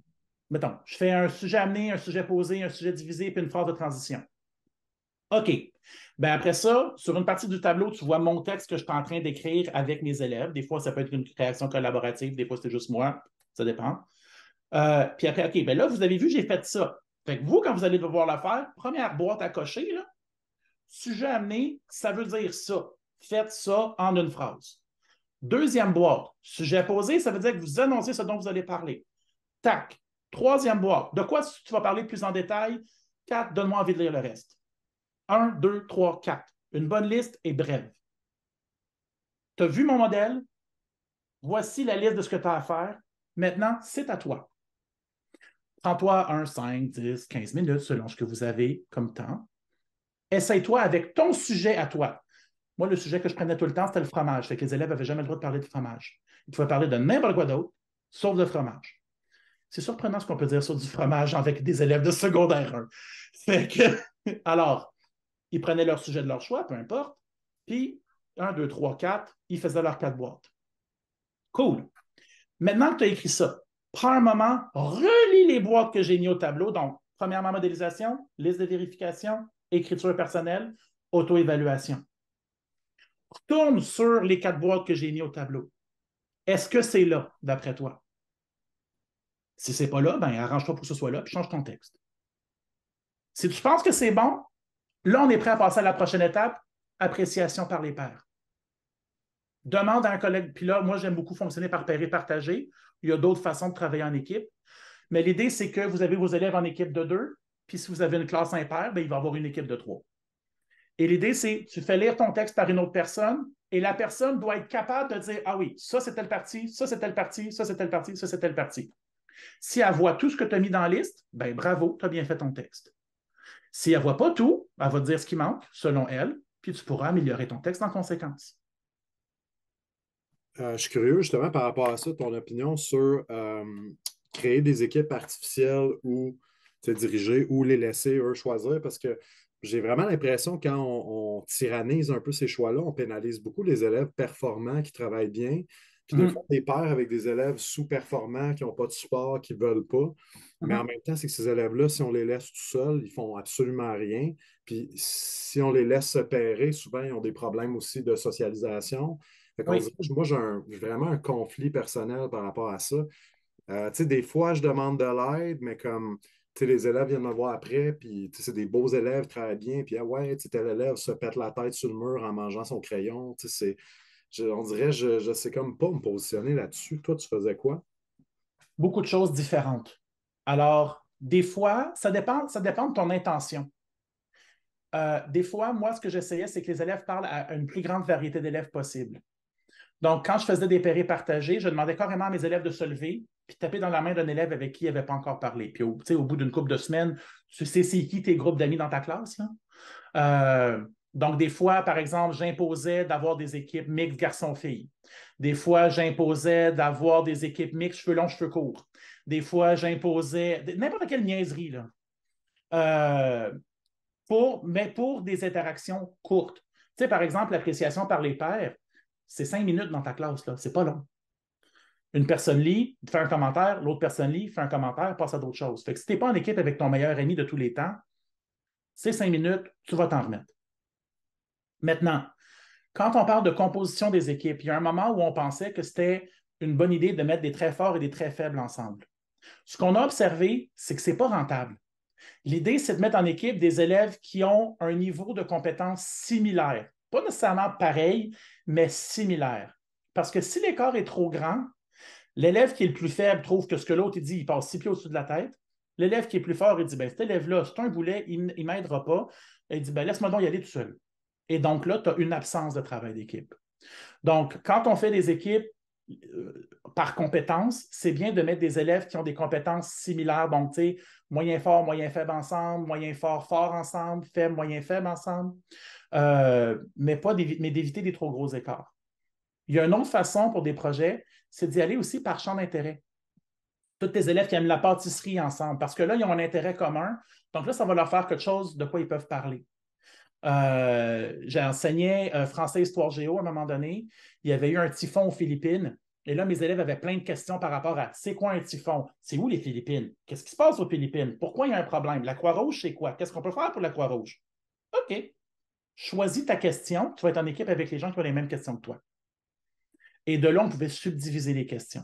mettons, je fais un sujet amené, un sujet posé, un sujet divisé, puis une phrase de transition. OK. Ben après ça, sur une partie du tableau, tu vois mon texte que je suis en train d'écrire avec mes élèves. Des fois, ça peut être une création collaborative, des fois, c'est juste moi ça dépend. Euh, puis après, OK, ben là, vous avez vu, j'ai fait ça. Fait que vous, quand vous allez devoir le faire, première boîte à cocher, sujet amené, ça veut dire ça. Faites ça en une phrase. Deuxième boîte, sujet posé, ça veut dire que vous annoncez ce dont vous allez parler. Tac. Troisième boîte, de quoi tu vas parler plus en détail? Quatre, donne-moi envie de lire le reste. Un, deux, trois, quatre. Une bonne liste et brève. Tu as vu mon modèle? Voici la liste de ce que tu as à faire. Maintenant, c'est à toi. Prends-toi 1, 5, 10, 15 minutes selon ce que vous avez comme temps. Essaye-toi avec ton sujet à toi. Moi, le sujet que je prenais tout le temps, c'était le fromage. que les élèves n'avaient jamais le droit de parler de fromage. Ils pouvaient parler de n'importe quoi d'autre, sauf de fromage. C'est surprenant ce qu'on peut dire sur du fromage avec des élèves de secondaire 1. que, alors, ils prenaient leur sujet de leur choix, peu importe, puis 1, 2, 3, 4, ils faisaient leurs quatre boîtes. Cool. Maintenant que tu as écrit ça, prends un moment, relis les boîtes que j'ai mis au tableau. Donc, premièrement, modélisation, liste de vérification, écriture personnelle, auto-évaluation. Retourne sur les quatre boîtes que j'ai mis au tableau. Est-ce que c'est là, d'après toi? Si c'est pas là, ben arrange-toi pour que ce soit là, puis change ton texte. Si tu penses que c'est bon, là, on est prêt à passer à la prochaine étape, appréciation par les pairs. Demande à un collègue. Puis là, moi, j'aime beaucoup fonctionner par et partagé. Il y a d'autres façons de travailler en équipe. Mais l'idée, c'est que vous avez vos élèves en équipe de deux. Puis si vous avez une classe impair, bien, il va avoir une équipe de trois. Et l'idée, c'est tu fais lire ton texte par une autre personne et la personne doit être capable de dire Ah oui, ça c'est telle partie, ça c'est telle partie, ça c'est telle partie, ça c'est telle partie. Si elle voit tout ce que tu as mis dans la liste, ben bravo, tu as bien fait ton texte. Si elle ne voit pas tout, elle va te dire ce qui manque, selon elle, puis tu pourras améliorer ton texte en conséquence. Euh, je suis curieux justement par rapport à ça, ton opinion sur euh, créer des équipes artificielles ou diriger ou les laisser eux choisir parce que j'ai vraiment l'impression quand on, tyrannise un peu ces choix-là, on pénalise beaucoup les élèves performants qui travaillent bien, puis de mmh. des pairs avec des élèves sous-performants qui n'ont pas de support, qui ne veulent pas. Mais mm-hmm. en même temps, c'est que ces élèves-là, si on les laisse tout seuls, ils font absolument rien. Puis si on les laisse se pairer, souvent, ils ont des problèmes aussi de socialisation moi, j'ai vraiment un conflit personnel par rapport à ça. Euh, tu sais, des fois, je demande de l'aide, mais comme, tu sais, les élèves viennent me voir après, puis, c'est des beaux élèves, très bien, puis, ah ouais, tu sais, tel élève se pète la tête sur le mur en mangeant son crayon, tu sais, on dirait, je ne sais comme pas me positionner là-dessus. Toi, tu faisais quoi? Beaucoup de choses différentes. Alors, des fois, ça dépend, ça dépend de ton intention. Euh, des fois, moi, ce que j'essayais, c'est que les élèves parlent à une plus grande variété d'élèves possible. Donc, quand je faisais des pérés partagés, je demandais carrément à mes élèves de se lever puis taper dans la main d'un élève avec qui il n'avait pas encore parlé. Puis, au, bout d'une couple de semaines, tu sais c'est qui tes groupes d'amis dans ta classe? Euh, donc, des fois, par exemple, j'imposais d'avoir des équipes mixtes garçons-filles. Des fois, j'imposais d'avoir des équipes mixtes cheveux longs, cheveux courts. Des fois, j'imposais n'importe quelle niaiserie, euh, pour, mais pour des interactions courtes. Tu sais, par exemple, l'appréciation par les pairs c'est cinq minutes dans ta classe, ce C'est pas long. Une personne lit, fait un commentaire, l'autre personne lit, fait un commentaire, passe à d'autres choses. si tu n'es pas en équipe avec ton meilleur ami de tous les temps, ces cinq minutes, tu vas t'en remettre. Maintenant, quand on parle de composition des équipes, il y a un moment où on pensait que c'était une bonne idée de mettre des très forts et des très faibles ensemble. Ce qu'on a observé, c'est que ce n'est pas rentable. L'idée, c'est de mettre en équipe des élèves qui ont un niveau de compétence similaire. Pas nécessairement pareil, mais similaire. Parce que si l'écart est trop grand, l'élève qui est le plus faible trouve que ce que l'autre dit, il passe six pieds au-dessus de la tête. L'élève qui est plus fort, il dit ben, Cet élève-là, c'est un boulet, il ne m'aidera pas. il dit ben, Laisse-moi donc y aller tout seul. Et donc là, tu as une absence de travail d'équipe. Donc, quand on fait des équipes euh, par compétences, c'est bien de mettre des élèves qui ont des compétences similaires. Donc, tu sais, moyen fort, moyen faible ensemble, moyen fort, fort ensemble, faible, moyen faible ensemble, euh, mais, pas d'éviter des trop gros écarts. Il y a une autre façon pour des projets, c'est d'y aller aussi par champ d'intérêt. Tous tes élèves qui aiment la pâtisserie ensemble, parce que là, ils ont un intérêt commun. Donc là, ça va leur faire quelque chose de quoi ils peuvent parler. Euh, J'ai enseigné euh, français, histoire, géo à un moment donné. Il y avait eu un typhon aux Philippines. Et là, mes élèves avaient plein de questions par rapport à c'est quoi un typhon? C'est où les Philippines? Qu'est-ce qui se passe aux Philippines? Pourquoi il y a un problème? La Croix-Rouge, c'est quoi? Qu'est-ce qu'on peut faire pour la Croix-Rouge? OK. Choisis ta question. Tu vas être en équipe avec les gens qui ont les mêmes questions que toi. Et de là, on pouvait subdiviser les questions.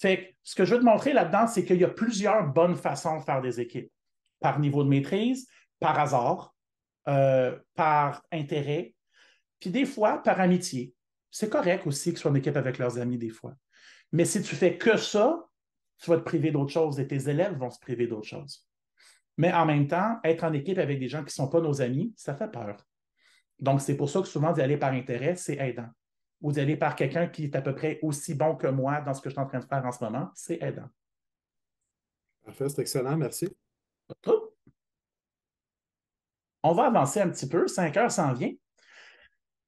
ce que je veux te montrer là-dedans, c'est qu'il y a plusieurs bonnes façons de faire des équipes. Par niveau de maîtrise, par hasard, euh, par intérêt, puis des fois par amitié, c'est correct aussi qu'ils soient en équipe avec leurs amis des fois. Mais si tu fais que ça, tu vas te priver d'autres choses et tes élèves vont se priver d'autres choses. Mais en même temps, être en équipe avec des gens qui ne sont pas nos amis, ça fait peur. Donc, c'est pour ça que souvent d'y aller par intérêt, c'est aidant. Ou d'y aller par quelqu'un qui est à peu près aussi bon que moi dans ce que je suis en train de faire en ce moment, c'est aidant. Parfait, c'est excellent, merci. On va avancer un petit peu. Cinq heures s'en vient.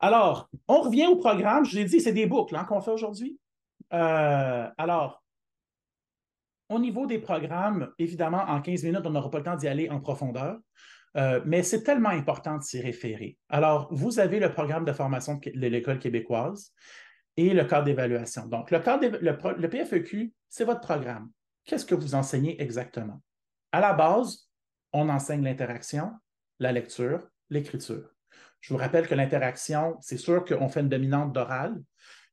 Alors, on revient au programme. Je l'ai dit, c'est des boucles hein, qu'on fait aujourd'hui. Euh, alors, au niveau des programmes, évidemment, en 15 minutes, on n'aura pas le temps d'y aller en profondeur, euh, mais c'est tellement important de s'y référer. Alors, vous avez le programme de formation de l'École québécoise et le cadre d'évaluation. Donc, le, le, le PFEQ, c'est votre programme. Qu'est-ce que vous enseignez exactement? À la base, on enseigne l'interaction, la lecture, l'écriture. Je vous rappelle que l'interaction, c'est sûr qu'on fait une dominante d'oral,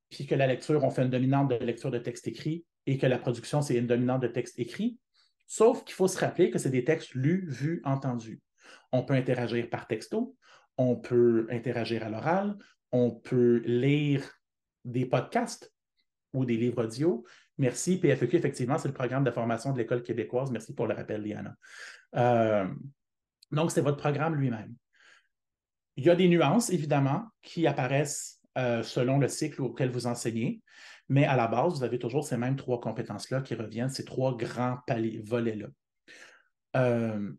puis que la lecture, on fait une dominante de lecture de texte écrit, et que la production, c'est une dominante de texte écrit. Sauf qu'il faut se rappeler que c'est des textes lus, vus, entendus. On peut interagir par texto, on peut interagir à l'oral, on peut lire des podcasts ou des livres audio. Merci, PFEQ, effectivement, c'est le programme de formation de l'École québécoise. Merci pour le rappel, Diana. Euh, donc, c'est votre programme lui-même il y a des nuances, évidemment, qui apparaissent euh, selon le cycle auquel vous enseignez, mais à la base, vous avez toujours ces mêmes trois compétences-là qui reviennent, ces trois grands volets-là. Euh,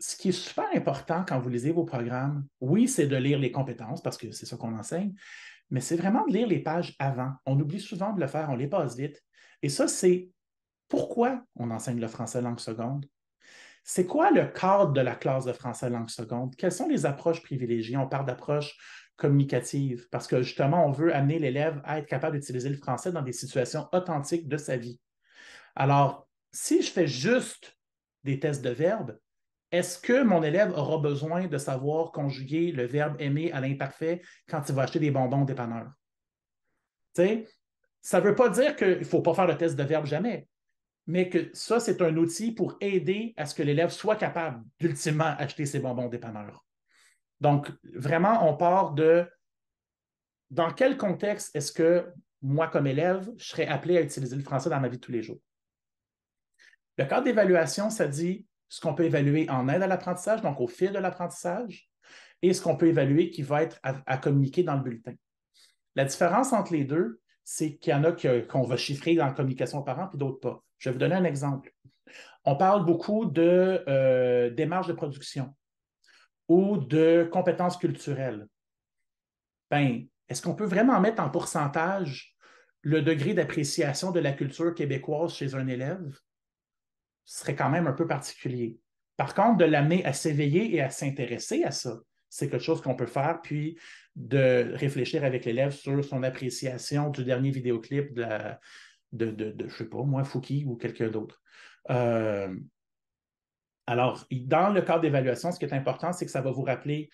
ce qui est super important quand vous lisez vos programmes, oui, c'est de lire les compétences parce que c'est ça qu'on enseigne, mais c'est vraiment de lire les pages avant. On oublie souvent de le faire, on les passe vite. Et ça, c'est pourquoi on enseigne le français langue seconde, c'est quoi le cadre de la classe de français langue seconde? Quelles sont les approches privilégiées? On parle d'approche communicative parce que justement, on veut amener l'élève à être capable d'utiliser le français dans des situations authentiques de sa vie. Alors, si je fais juste des tests de verbes, est-ce que mon élève aura besoin de savoir conjuguer le verbe aimer à l'imparfait quand il va acheter des bonbons au dépanneur? ça ne veut pas dire qu'il ne faut pas faire le test de verbe jamais mais que ça, c'est un outil pour aider à ce que l'élève soit capable d'ultimement acheter ses bonbons dépanneur. Donc, vraiment, on part de dans quel contexte est-ce que moi, comme élève, je serais appelé à utiliser le français dans ma vie de tous les jours. Le cadre d'évaluation, ça dit ce qu'on peut évaluer en aide à l'apprentissage, donc au fil de l'apprentissage, et ce qu'on peut évaluer qui va être à, communiquer dans le bulletin. La différence entre les deux, c'est qu'il y en a qu'on va chiffrer dans la communication aux parents, puis d'autres pas. Je vais vous donner un exemple. On parle beaucoup de euh, démarche de production ou de compétences culturelles. Ben, est-ce qu'on peut vraiment mettre en pourcentage le degré d'appréciation de la culture québécoise chez un élève? Ce serait quand même un peu particulier. Par contre, de l'amener à s'éveiller et à s'intéresser à ça, c'est quelque chose qu'on peut faire, puis de réfléchir avec l'élève sur son appréciation du dernier vidéoclip de la, de, de, sais pas, moi, Fouki ou quelqu'un d'autre. Euh, alors, dans le cadre d'évaluation, ce qui est important, c'est que ça va vous rappeler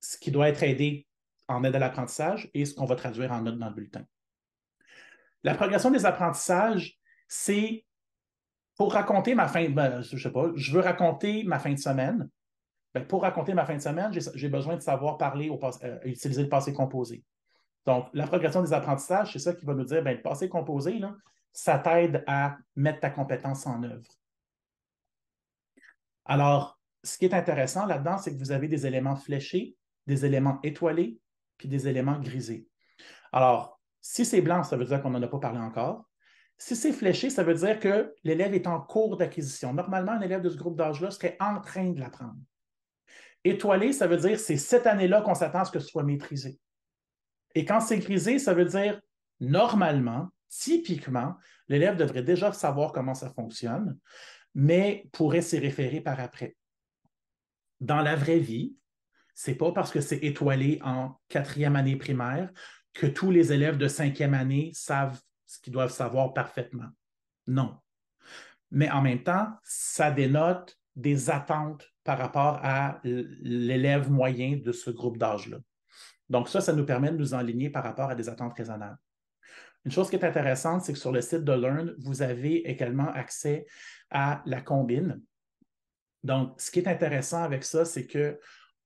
ce qui doit être aidé en aide à l'apprentissage et ce qu'on va traduire en notes dans le bulletin. La progression des apprentissages, c'est pour raconter ma fin, ben, je sais pas, je veux raconter ma fin de semaine. Ben, pour raconter ma fin de semaine, j'ai besoin de savoir parler, au, euh, utiliser le passé composé. Donc, la progression des apprentissages, c'est ça qui va nous dire, ben, le passé composé, ça t'aide à mettre ta compétence en œuvre. Alors, ce qui est intéressant là-dedans, c'est que vous avez des éléments fléchés, des éléments étoilés, puis des éléments grisés. Alors, si c'est blanc, ça veut dire qu'on n'en a pas parlé encore. Si c'est fléché, ça veut dire que l'élève est en cours d'acquisition. Normalement, un élève de ce groupe d'âge-là serait en train de l'apprendre. Étoilé, ça veut dire que c'est cette année-là qu'on s'attend à ce que ce soit maîtrisé. Et quand c'est grisé, ça veut dire normalement, typiquement, l'élève devrait déjà savoir comment ça fonctionne, mais pourrait s'y référer par après. Dans la vraie vie, c'est pas parce que c'est étoilé en quatrième année primaire que tous les élèves de cinquième année savent ce qu'ils doivent savoir parfaitement. Non. Mais en même temps, ça dénote des attentes par rapport à l'élève moyen de ce groupe d'âge-là. Donc ça, ça nous permet de nous enligner par rapport à des attentes raisonnables. Une chose qui est intéressante, c'est que sur le site de Learn, vous avez également accès à la combine. Donc, ce qui est intéressant avec ça, c'est que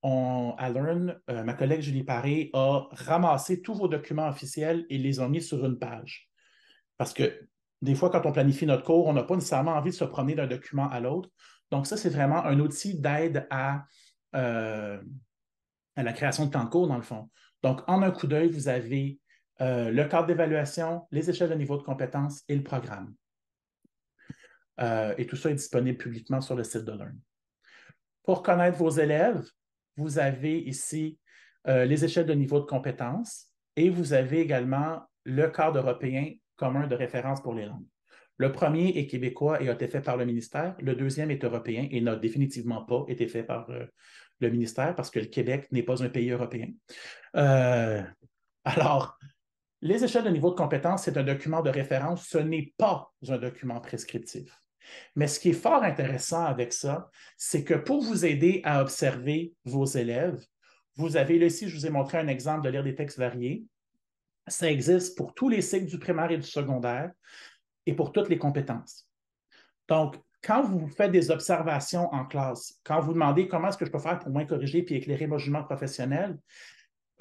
on, Learn, euh, ma collègue Julie Paré a ramassé tous vos documents officiels et les a mis sur une page. Parce que des fois, quand on planifie notre cours, on n'a pas nécessairement envie de se promener d'un document à l'autre. Donc, ça, c'est vraiment un outil d'aide à, euh, à la création de temps de cours, dans le fond. Donc, en un coup d'œil, vous avez euh, le cadre d'évaluation, les échelles de niveau de compétences et le programme. Euh, et tout ça est disponible publiquement sur le site de Learn. Pour connaître vos élèves, vous avez ici euh, les échelles de niveau de compétences et vous avez également le cadre européen commun de référence pour les langues. Le premier est québécois et a été fait par le ministère. Le deuxième est européen et n'a définitivement pas été fait par ministère parce que le Québec n'est pas un pays européen. Euh, alors, les échelles de niveau de compétence, c'est un document de référence, ce n'est pas un document prescriptif. Mais ce qui est fort intéressant avec ça, c'est que pour vous aider à observer vos élèves, vous avez là ici, je vous ai montré un exemple de lire des textes variés. Ça existe pour tous les cycles du primaire et du secondaire et pour toutes les compétences. Donc, quand vous faites des observations en classe, quand vous demandez comment est-ce que je peux faire pour moins corriger puis éclairer mon jugement professionnel,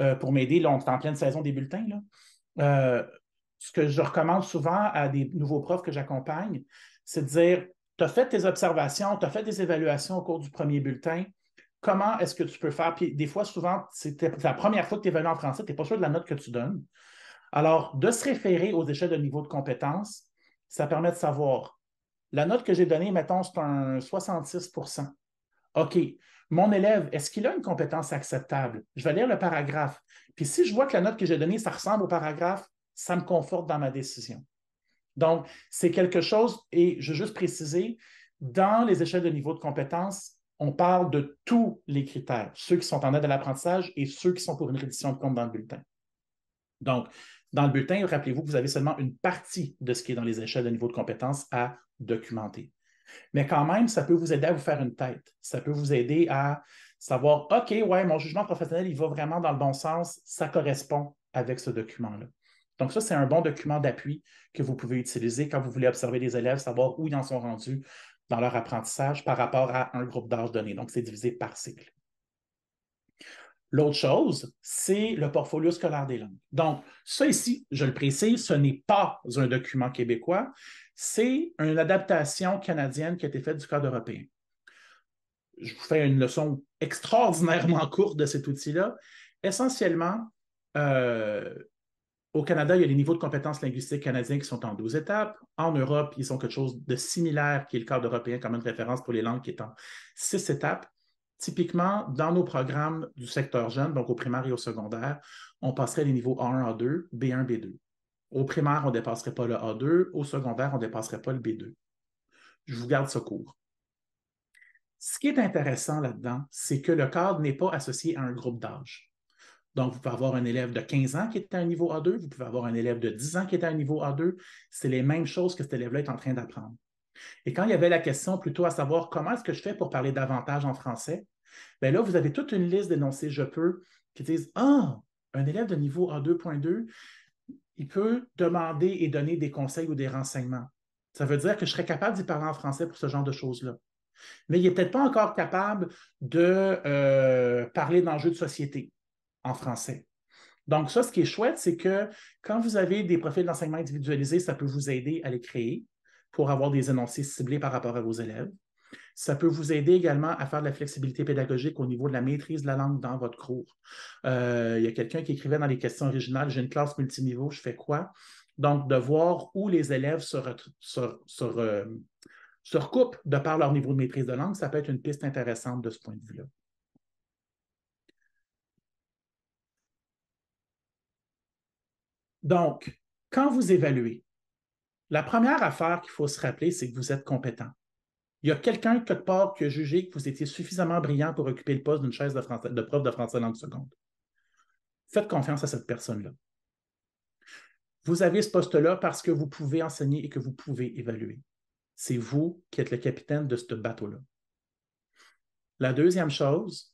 euh, pour m'aider, là, on est en pleine saison des bulletins, là, euh, ce que je recommande souvent à des nouveaux profs que j'accompagne, c'est de dire, tu as fait tes observations, tu as fait des évaluations au cours du premier bulletin, comment est-ce que tu peux faire? Puis des fois, souvent, c'est la première fois que tu es venu en français, tu n'es pas sûr de la note que tu donnes. Alors, de se référer aux échelles de niveau de compétence, ça permet de savoir la note que j'ai donnée, mettons, c'est un 66 OK. Mon élève, est-ce qu'il a une compétence acceptable? Je vais lire le paragraphe. Puis si je vois que la note que j'ai donnée, ça ressemble au paragraphe, ça me conforte dans ma décision. Donc, c'est quelque chose, et je veux juste préciser, dans les échelles de niveau de compétence, on parle de tous les critères, ceux qui sont en aide à l'apprentissage et ceux qui sont pour une reddition de compte dans le bulletin. Donc, dans le bulletin, rappelez-vous vous avez seulement une partie de ce qui est dans les échelles de niveau de compétence à documenté. Mais quand même, ça peut vous aider à vous faire une tête. Ça peut vous aider à savoir, OK, ouais, mon jugement professionnel, il va vraiment dans le bon sens, ça correspond avec ce document-là. Donc, ça, c'est un bon document d'appui que vous pouvez utiliser quand vous voulez observer des élèves, savoir où ils en sont rendus dans leur apprentissage par rapport à un groupe d'âge donné. Donc, c'est divisé par cycle. L'autre chose, c'est le portfolio scolaire des langues. Donc, ça ici, je le précise, ce n'est pas un document québécois, c'est une adaptation canadienne qui a été faite du cadre européen. Je vous fais une leçon extraordinairement courte de cet outil-là. Essentiellement, euh, au Canada, il y a les niveaux de compétences linguistiques canadiens qui sont en 12 étapes. En Europe, ils sont quelque chose de similaire qui est le cadre européen comme une référence pour les langues qui est en 6 étapes. Typiquement, dans nos programmes du secteur jeune, donc au primaire et au secondaire, on passerait les niveaux A1, A2, B1, B2. Au primaire, on ne dépasserait pas le A2. Au secondaire, on ne dépasserait pas le B2. Je vous garde ce cours. Ce qui est intéressant là-dedans, c'est que le cadre n'est pas associé à un groupe d'âge. Donc, vous pouvez avoir un élève de 15 ans qui est à un niveau A2, vous pouvez avoir un élève de 10 ans qui est à un niveau A2. C'est les mêmes choses que cet élève-là est en train d'apprendre. Et quand il y avait la question plutôt à savoir comment est-ce que je fais pour parler davantage en français, bien là, vous avez toute une liste d'énoncés je peux qui disent Ah, un élève de niveau A2.2, il peut demander et donner des conseils ou des renseignements. Ça veut dire que je serais capable d'y parler en français pour ce genre de choses-là. Mais il n'est peut-être pas encore capable de euh, parler d'enjeux de société en français. Donc, ça, ce qui est chouette, c'est que quand vous avez des profils d'enseignement individualisés, ça peut vous aider à les créer pour avoir des énoncés ciblés par rapport à vos élèves. Ça peut vous aider également à faire de la flexibilité pédagogique au niveau de la maîtrise de la langue dans votre cours. Euh, il y a quelqu'un qui écrivait dans les questions originales, j'ai une classe multiniveau, je fais quoi? Donc, de voir où les élèves se, se recoupent de par leur niveau de maîtrise de langue, ça peut être une piste intéressante de ce point de vue-là. Donc, quand vous évaluez, la première affaire qu'il faut se rappeler, c'est que vous êtes compétent il y a quelqu'un quelque part qui a jugé que vous étiez suffisamment brillant pour occuper le poste d'une chaise de, de prof de français langue seconde. Faites confiance à cette personne-là. Vous avez ce poste-là parce que vous pouvez enseigner et que vous pouvez évaluer. C'est vous qui êtes le capitaine de ce bateau-là. La deuxième chose,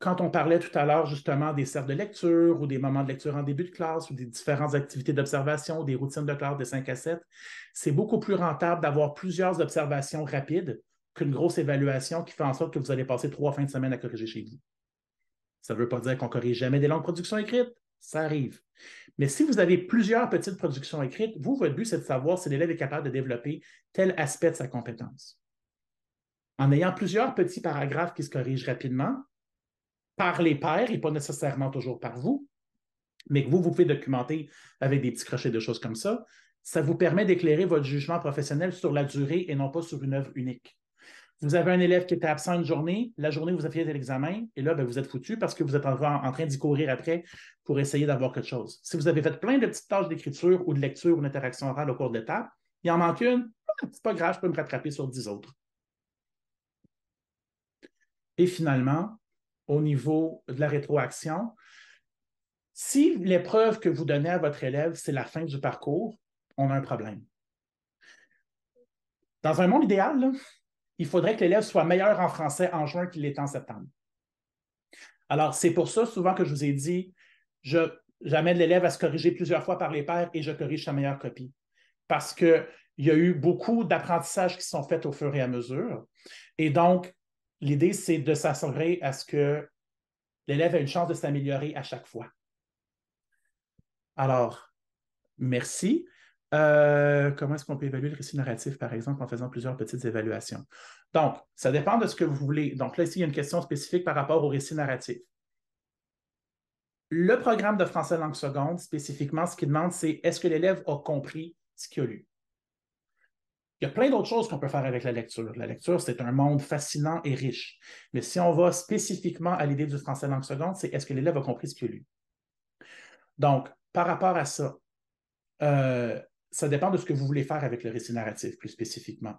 quand on parlait tout à l'heure justement des cercles de lecture ou des moments de lecture en début de classe ou des différentes activités d'observation, des routines de classe de 5 à 7, c'est beaucoup plus rentable d'avoir plusieurs observations rapides qu'une grosse évaluation qui fait en sorte que vous allez passer trois fins de semaine à corriger chez vous. Ça ne veut pas dire qu'on ne corrige jamais des longues productions écrites, ça arrive. Mais si vous avez plusieurs petites productions écrites, vous, votre but, c'est de savoir si l'élève est capable de développer tel aspect de sa compétence. En ayant plusieurs petits paragraphes qui se corrigent rapidement, par les pairs et pas nécessairement toujours par vous, mais que vous, vous pouvez documenter avec des petits crochets de choses comme ça, ça vous permet d'éclairer votre jugement professionnel sur la durée et non pas sur une œuvre unique. Vous avez un élève qui était absent une journée, la journée où vous avez fait l'examen, et là, ben, vous êtes foutu parce que vous êtes en, en train d'y courir après pour essayer d'avoir quelque chose. Si vous avez fait plein de petites tâches d'écriture ou de lecture ou d'interaction orale au cours de l'étape, il en manque une, ah, c'est pas grave, je peux me rattraper sur dix autres. Et finalement, au niveau de la rétroaction. Si l'épreuve que vous donnez à votre élève, c'est la fin du parcours, on a un problème. Dans un monde idéal, il faudrait que l'élève soit meilleur en français en juin qu'il l'est en septembre. Alors, c'est pour ça souvent que je vous ai dit, j'amène l'élève à se corriger plusieurs fois par les pairs et je corrige sa meilleure copie. Parce qu'il y a eu beaucoup d'apprentissages qui sont faits au fur et à mesure. Et donc, L'idée, c'est de s'assurer à ce que l'élève a une chance de s'améliorer à chaque fois. Alors, merci. Euh, comment est-ce qu'on peut évaluer le récit narratif, par exemple, en faisant plusieurs petites évaluations? Donc, ça dépend de ce que vous voulez. Donc, là, ici, il y a une question spécifique par rapport au récit narratif. Le programme de français langue seconde, spécifiquement, ce qu'il demande, c'est est-ce que l'élève a compris ce qu'il a lu? Il y a plein d'autres choses qu'on peut faire avec la lecture. La lecture, c'est un monde fascinant et riche. Mais si on va spécifiquement à l'idée du français langue seconde, c'est est-ce que l'élève a compris ce qu'il lu? Donc, par rapport à ça, euh, ça dépend de ce que vous voulez faire avec le récit narratif plus spécifiquement.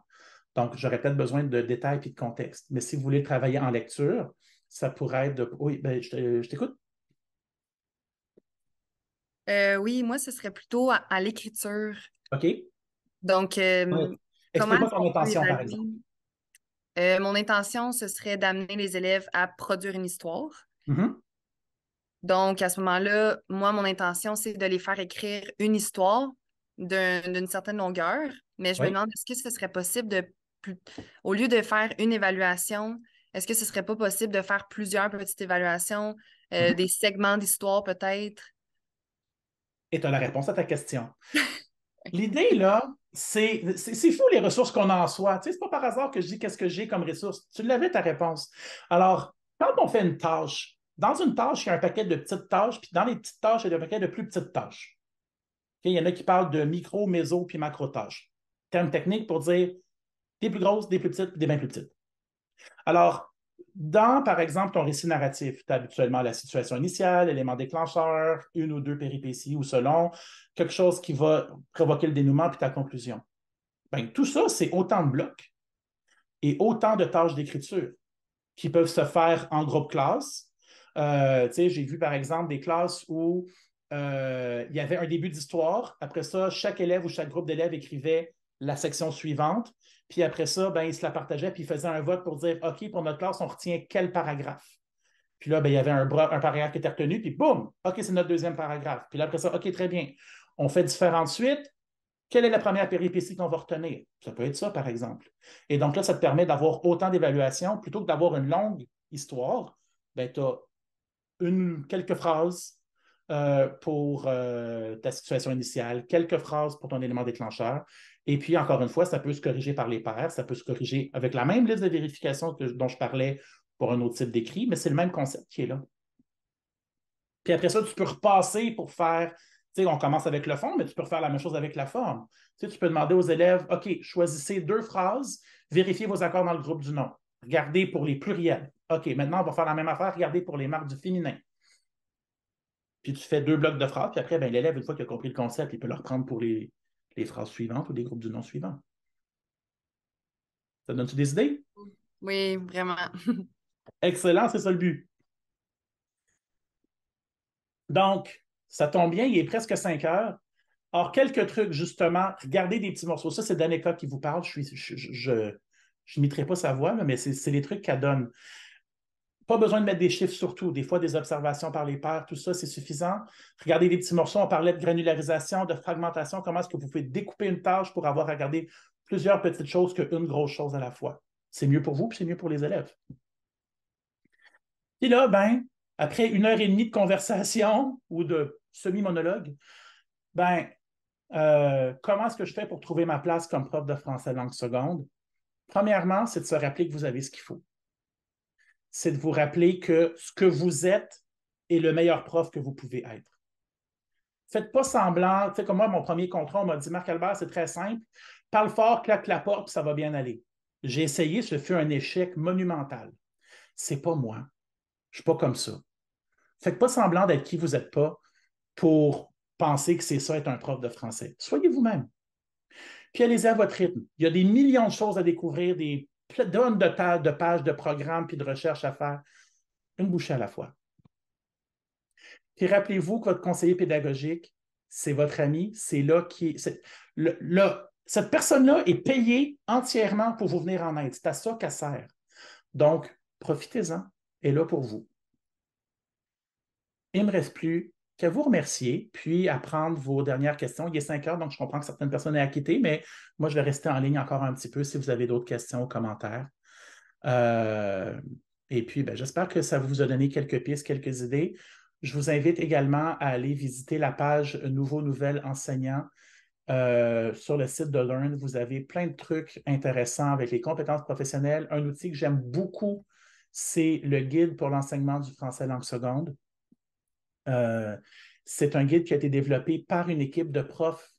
Donc, j'aurais peut-être besoin de détails et de contexte. Mais si vous voulez travailler en lecture, ça pourrait être de... Oui, ben, euh, je t'écoute. Euh, oui, moi, ce serait plutôt à, l'écriture. OK. Donc, Explique-moi ton intention, par exemple. Euh, mon intention, ce serait d'amener les élèves à produire une histoire. Mm-hmm. Donc, à ce moment-là, moi, mon intention, c'est de les faire écrire une histoire d'une certaine longueur, mais je me demande est-ce que ce serait possible de, au lieu de faire une évaluation, est-ce que ce serait pas possible de faire plusieurs petites évaluations, euh, mm-hmm. des segments d'histoire peut-être? Et tu as la réponse à ta question. L'idée, là, c'est fou les ressources qu'on a en soi. Tu sais, c'est pas par hasard que je dis qu'est-ce que j'ai comme ressources. Tu l'avais ta réponse. Alors, quand on fait une tâche, dans une tâche, il y a un paquet de petites tâches, puis dans les petites tâches, il y a un paquet de plus petites tâches. Il y en a qui parlent de micro, méso, puis macro tâches. Terme technique pour dire des plus grosses, des plus petites, des bien plus petites. Alors, dans, par exemple, ton récit narratif, tu as habituellement la situation initiale, l'élément déclencheur, une ou deux péripéties ou selon, quelque chose qui va provoquer le dénouement puis ta conclusion. Ben, tout ça, c'est autant de blocs et autant de tâches d'écriture qui peuvent se faire en groupe classe. Euh, j'ai vu, par exemple, des classes où euh, il y avait un début d'histoire. Après ça, chaque élève ou chaque groupe d'élèves écrivait la section suivante. Puis après ça, ben, ils se la partageaient, puis ils faisaient un vote pour dire OK, pour notre classe, on retient quel paragraphe. Puis là, ben, il y avait un, paragraphe qui était retenu, puis boum, OK, c'est notre deuxième paragraphe. Puis là, après ça, OK, très bien. On fait différentes suites. Quelle est la première péripétie qu'on va retenir? Ça peut être ça, par exemple. Et donc là, ça te permet d'avoir autant d'évaluations. Plutôt que d'avoir une longue histoire, ben, tu as une, quelques phrases euh, pour euh, ta situation initiale, quelques phrases pour ton élément déclencheur. Et puis, encore une fois, ça peut se corriger par les pairs, ça peut se corriger avec la même liste de vérification dont je parlais pour un autre type d'écrit, mais c'est le même concept qui est là. Puis après ça, tu peux repasser pour faire, tu sais, on commence avec le fond, mais tu peux faire la même chose avec la forme. tu peux demander aux élèves, OK, choisissez deux phrases, vérifiez vos accords dans le groupe du nom. Regardez pour les pluriels. OK, maintenant, on va faire la même affaire, regardez pour les marques du féminin. Puis tu fais deux blocs de phrases, puis après, ben, l'élève, une fois qu'il a compris le concept, il peut le reprendre pour les, phrases suivantes ou les groupes du nom suivant. Ça donne-tu des idées? Oui, vraiment. Excellent, c'est ça le but. Donc, ça tombe bien, il est presque 5 heures. Or, quelques trucs, justement, regardez des petits morceaux. Ça, c'est Danica qui vous parle. Je ne je, pas sa voix, mais c'est les trucs qu'elle donne. Pas besoin de mettre des chiffres surtout, des fois des observations par les pairs, tout ça, c'est suffisant. Regardez les petits morceaux, on parlait de granularisation, de fragmentation, comment est-ce que vous pouvez découper une tâche pour avoir à regarder plusieurs petites choses qu'une grosse chose à la fois. C'est mieux pour vous, puis c'est mieux pour les élèves. Et là, ben, après une heure et demie de conversation ou de semi-monologue, ben, euh, comment est-ce que je fais pour trouver ma place comme prof de français langue seconde? Premièrement, c'est de se rappeler que vous avez ce qu'il faut c'est de vous rappeler que ce que vous êtes est le meilleur prof que vous pouvez être. Faites pas semblant, tu sais, comme moi, mon premier contrat, on m'a dit Marc Albert, c'est très simple. Parle fort, claque la porte, ça va bien aller. J'ai essayé, ce fut un échec monumental. C'est pas moi. Je suis pas comme ça. Faites pas semblant d'être qui vous êtes pas pour penser que c'est ça être un prof de français. Soyez vous-même. Puis allez-y à votre rythme. Il y a des millions de choses à découvrir, des donne de, tonnes de pages de programmes puis de recherches à faire. Une bouchée à la fois. Puis rappelez-vous que votre conseiller pédagogique, c'est votre ami, c'est là qui. est cette personne-là est payée entièrement pour vous venir en aide. C'est à ça qu'elle sert. Donc, profitez-en, elle est là pour vous. Il ne me reste plus à vous remercier, puis à prendre vos dernières questions. Il est 5 heures, donc je comprends que certaines personnes aient à quitter, mais moi, je vais rester en ligne encore un petit peu si vous avez d'autres questions ou commentaires. Euh, et puis, ben, j'espère que ça vous a donné quelques pistes, quelques idées. Je vous invite également à aller visiter la page Nouveau Nouvel Enseignant euh, sur le site de Learn. Vous avez plein de trucs intéressants avec les compétences professionnelles. Un outil que j'aime beaucoup, c'est le guide pour l'enseignement du français langue seconde. Euh, c'est un guide qui a été développé par une équipe de profs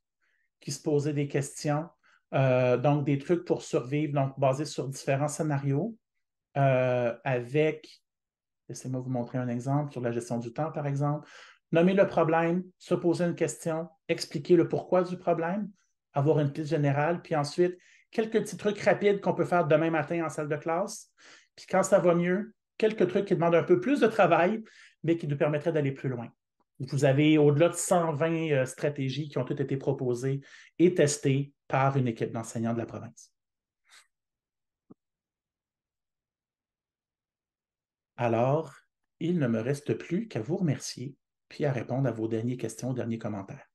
qui se posaient des questions, euh, donc des trucs pour survivre, donc basés sur différents scénarios, euh, avec, laissez-moi vous montrer un exemple sur la gestion du temps, par exemple, nommer le problème, se poser une question, expliquer le pourquoi du problème, avoir une piste générale, puis ensuite, quelques petits trucs rapides qu'on peut faire demain matin en salle de classe. Puis quand ça va mieux, quelques trucs qui demandent un peu plus de travail, mais qui nous permettrait d'aller plus loin. Vous avez au-delà de 120 euh, stratégies qui ont toutes été proposées et testées par une équipe d'enseignants de la province. Alors, il ne me reste plus qu'à vous remercier puis à répondre à vos dernières questions, derniers commentaires.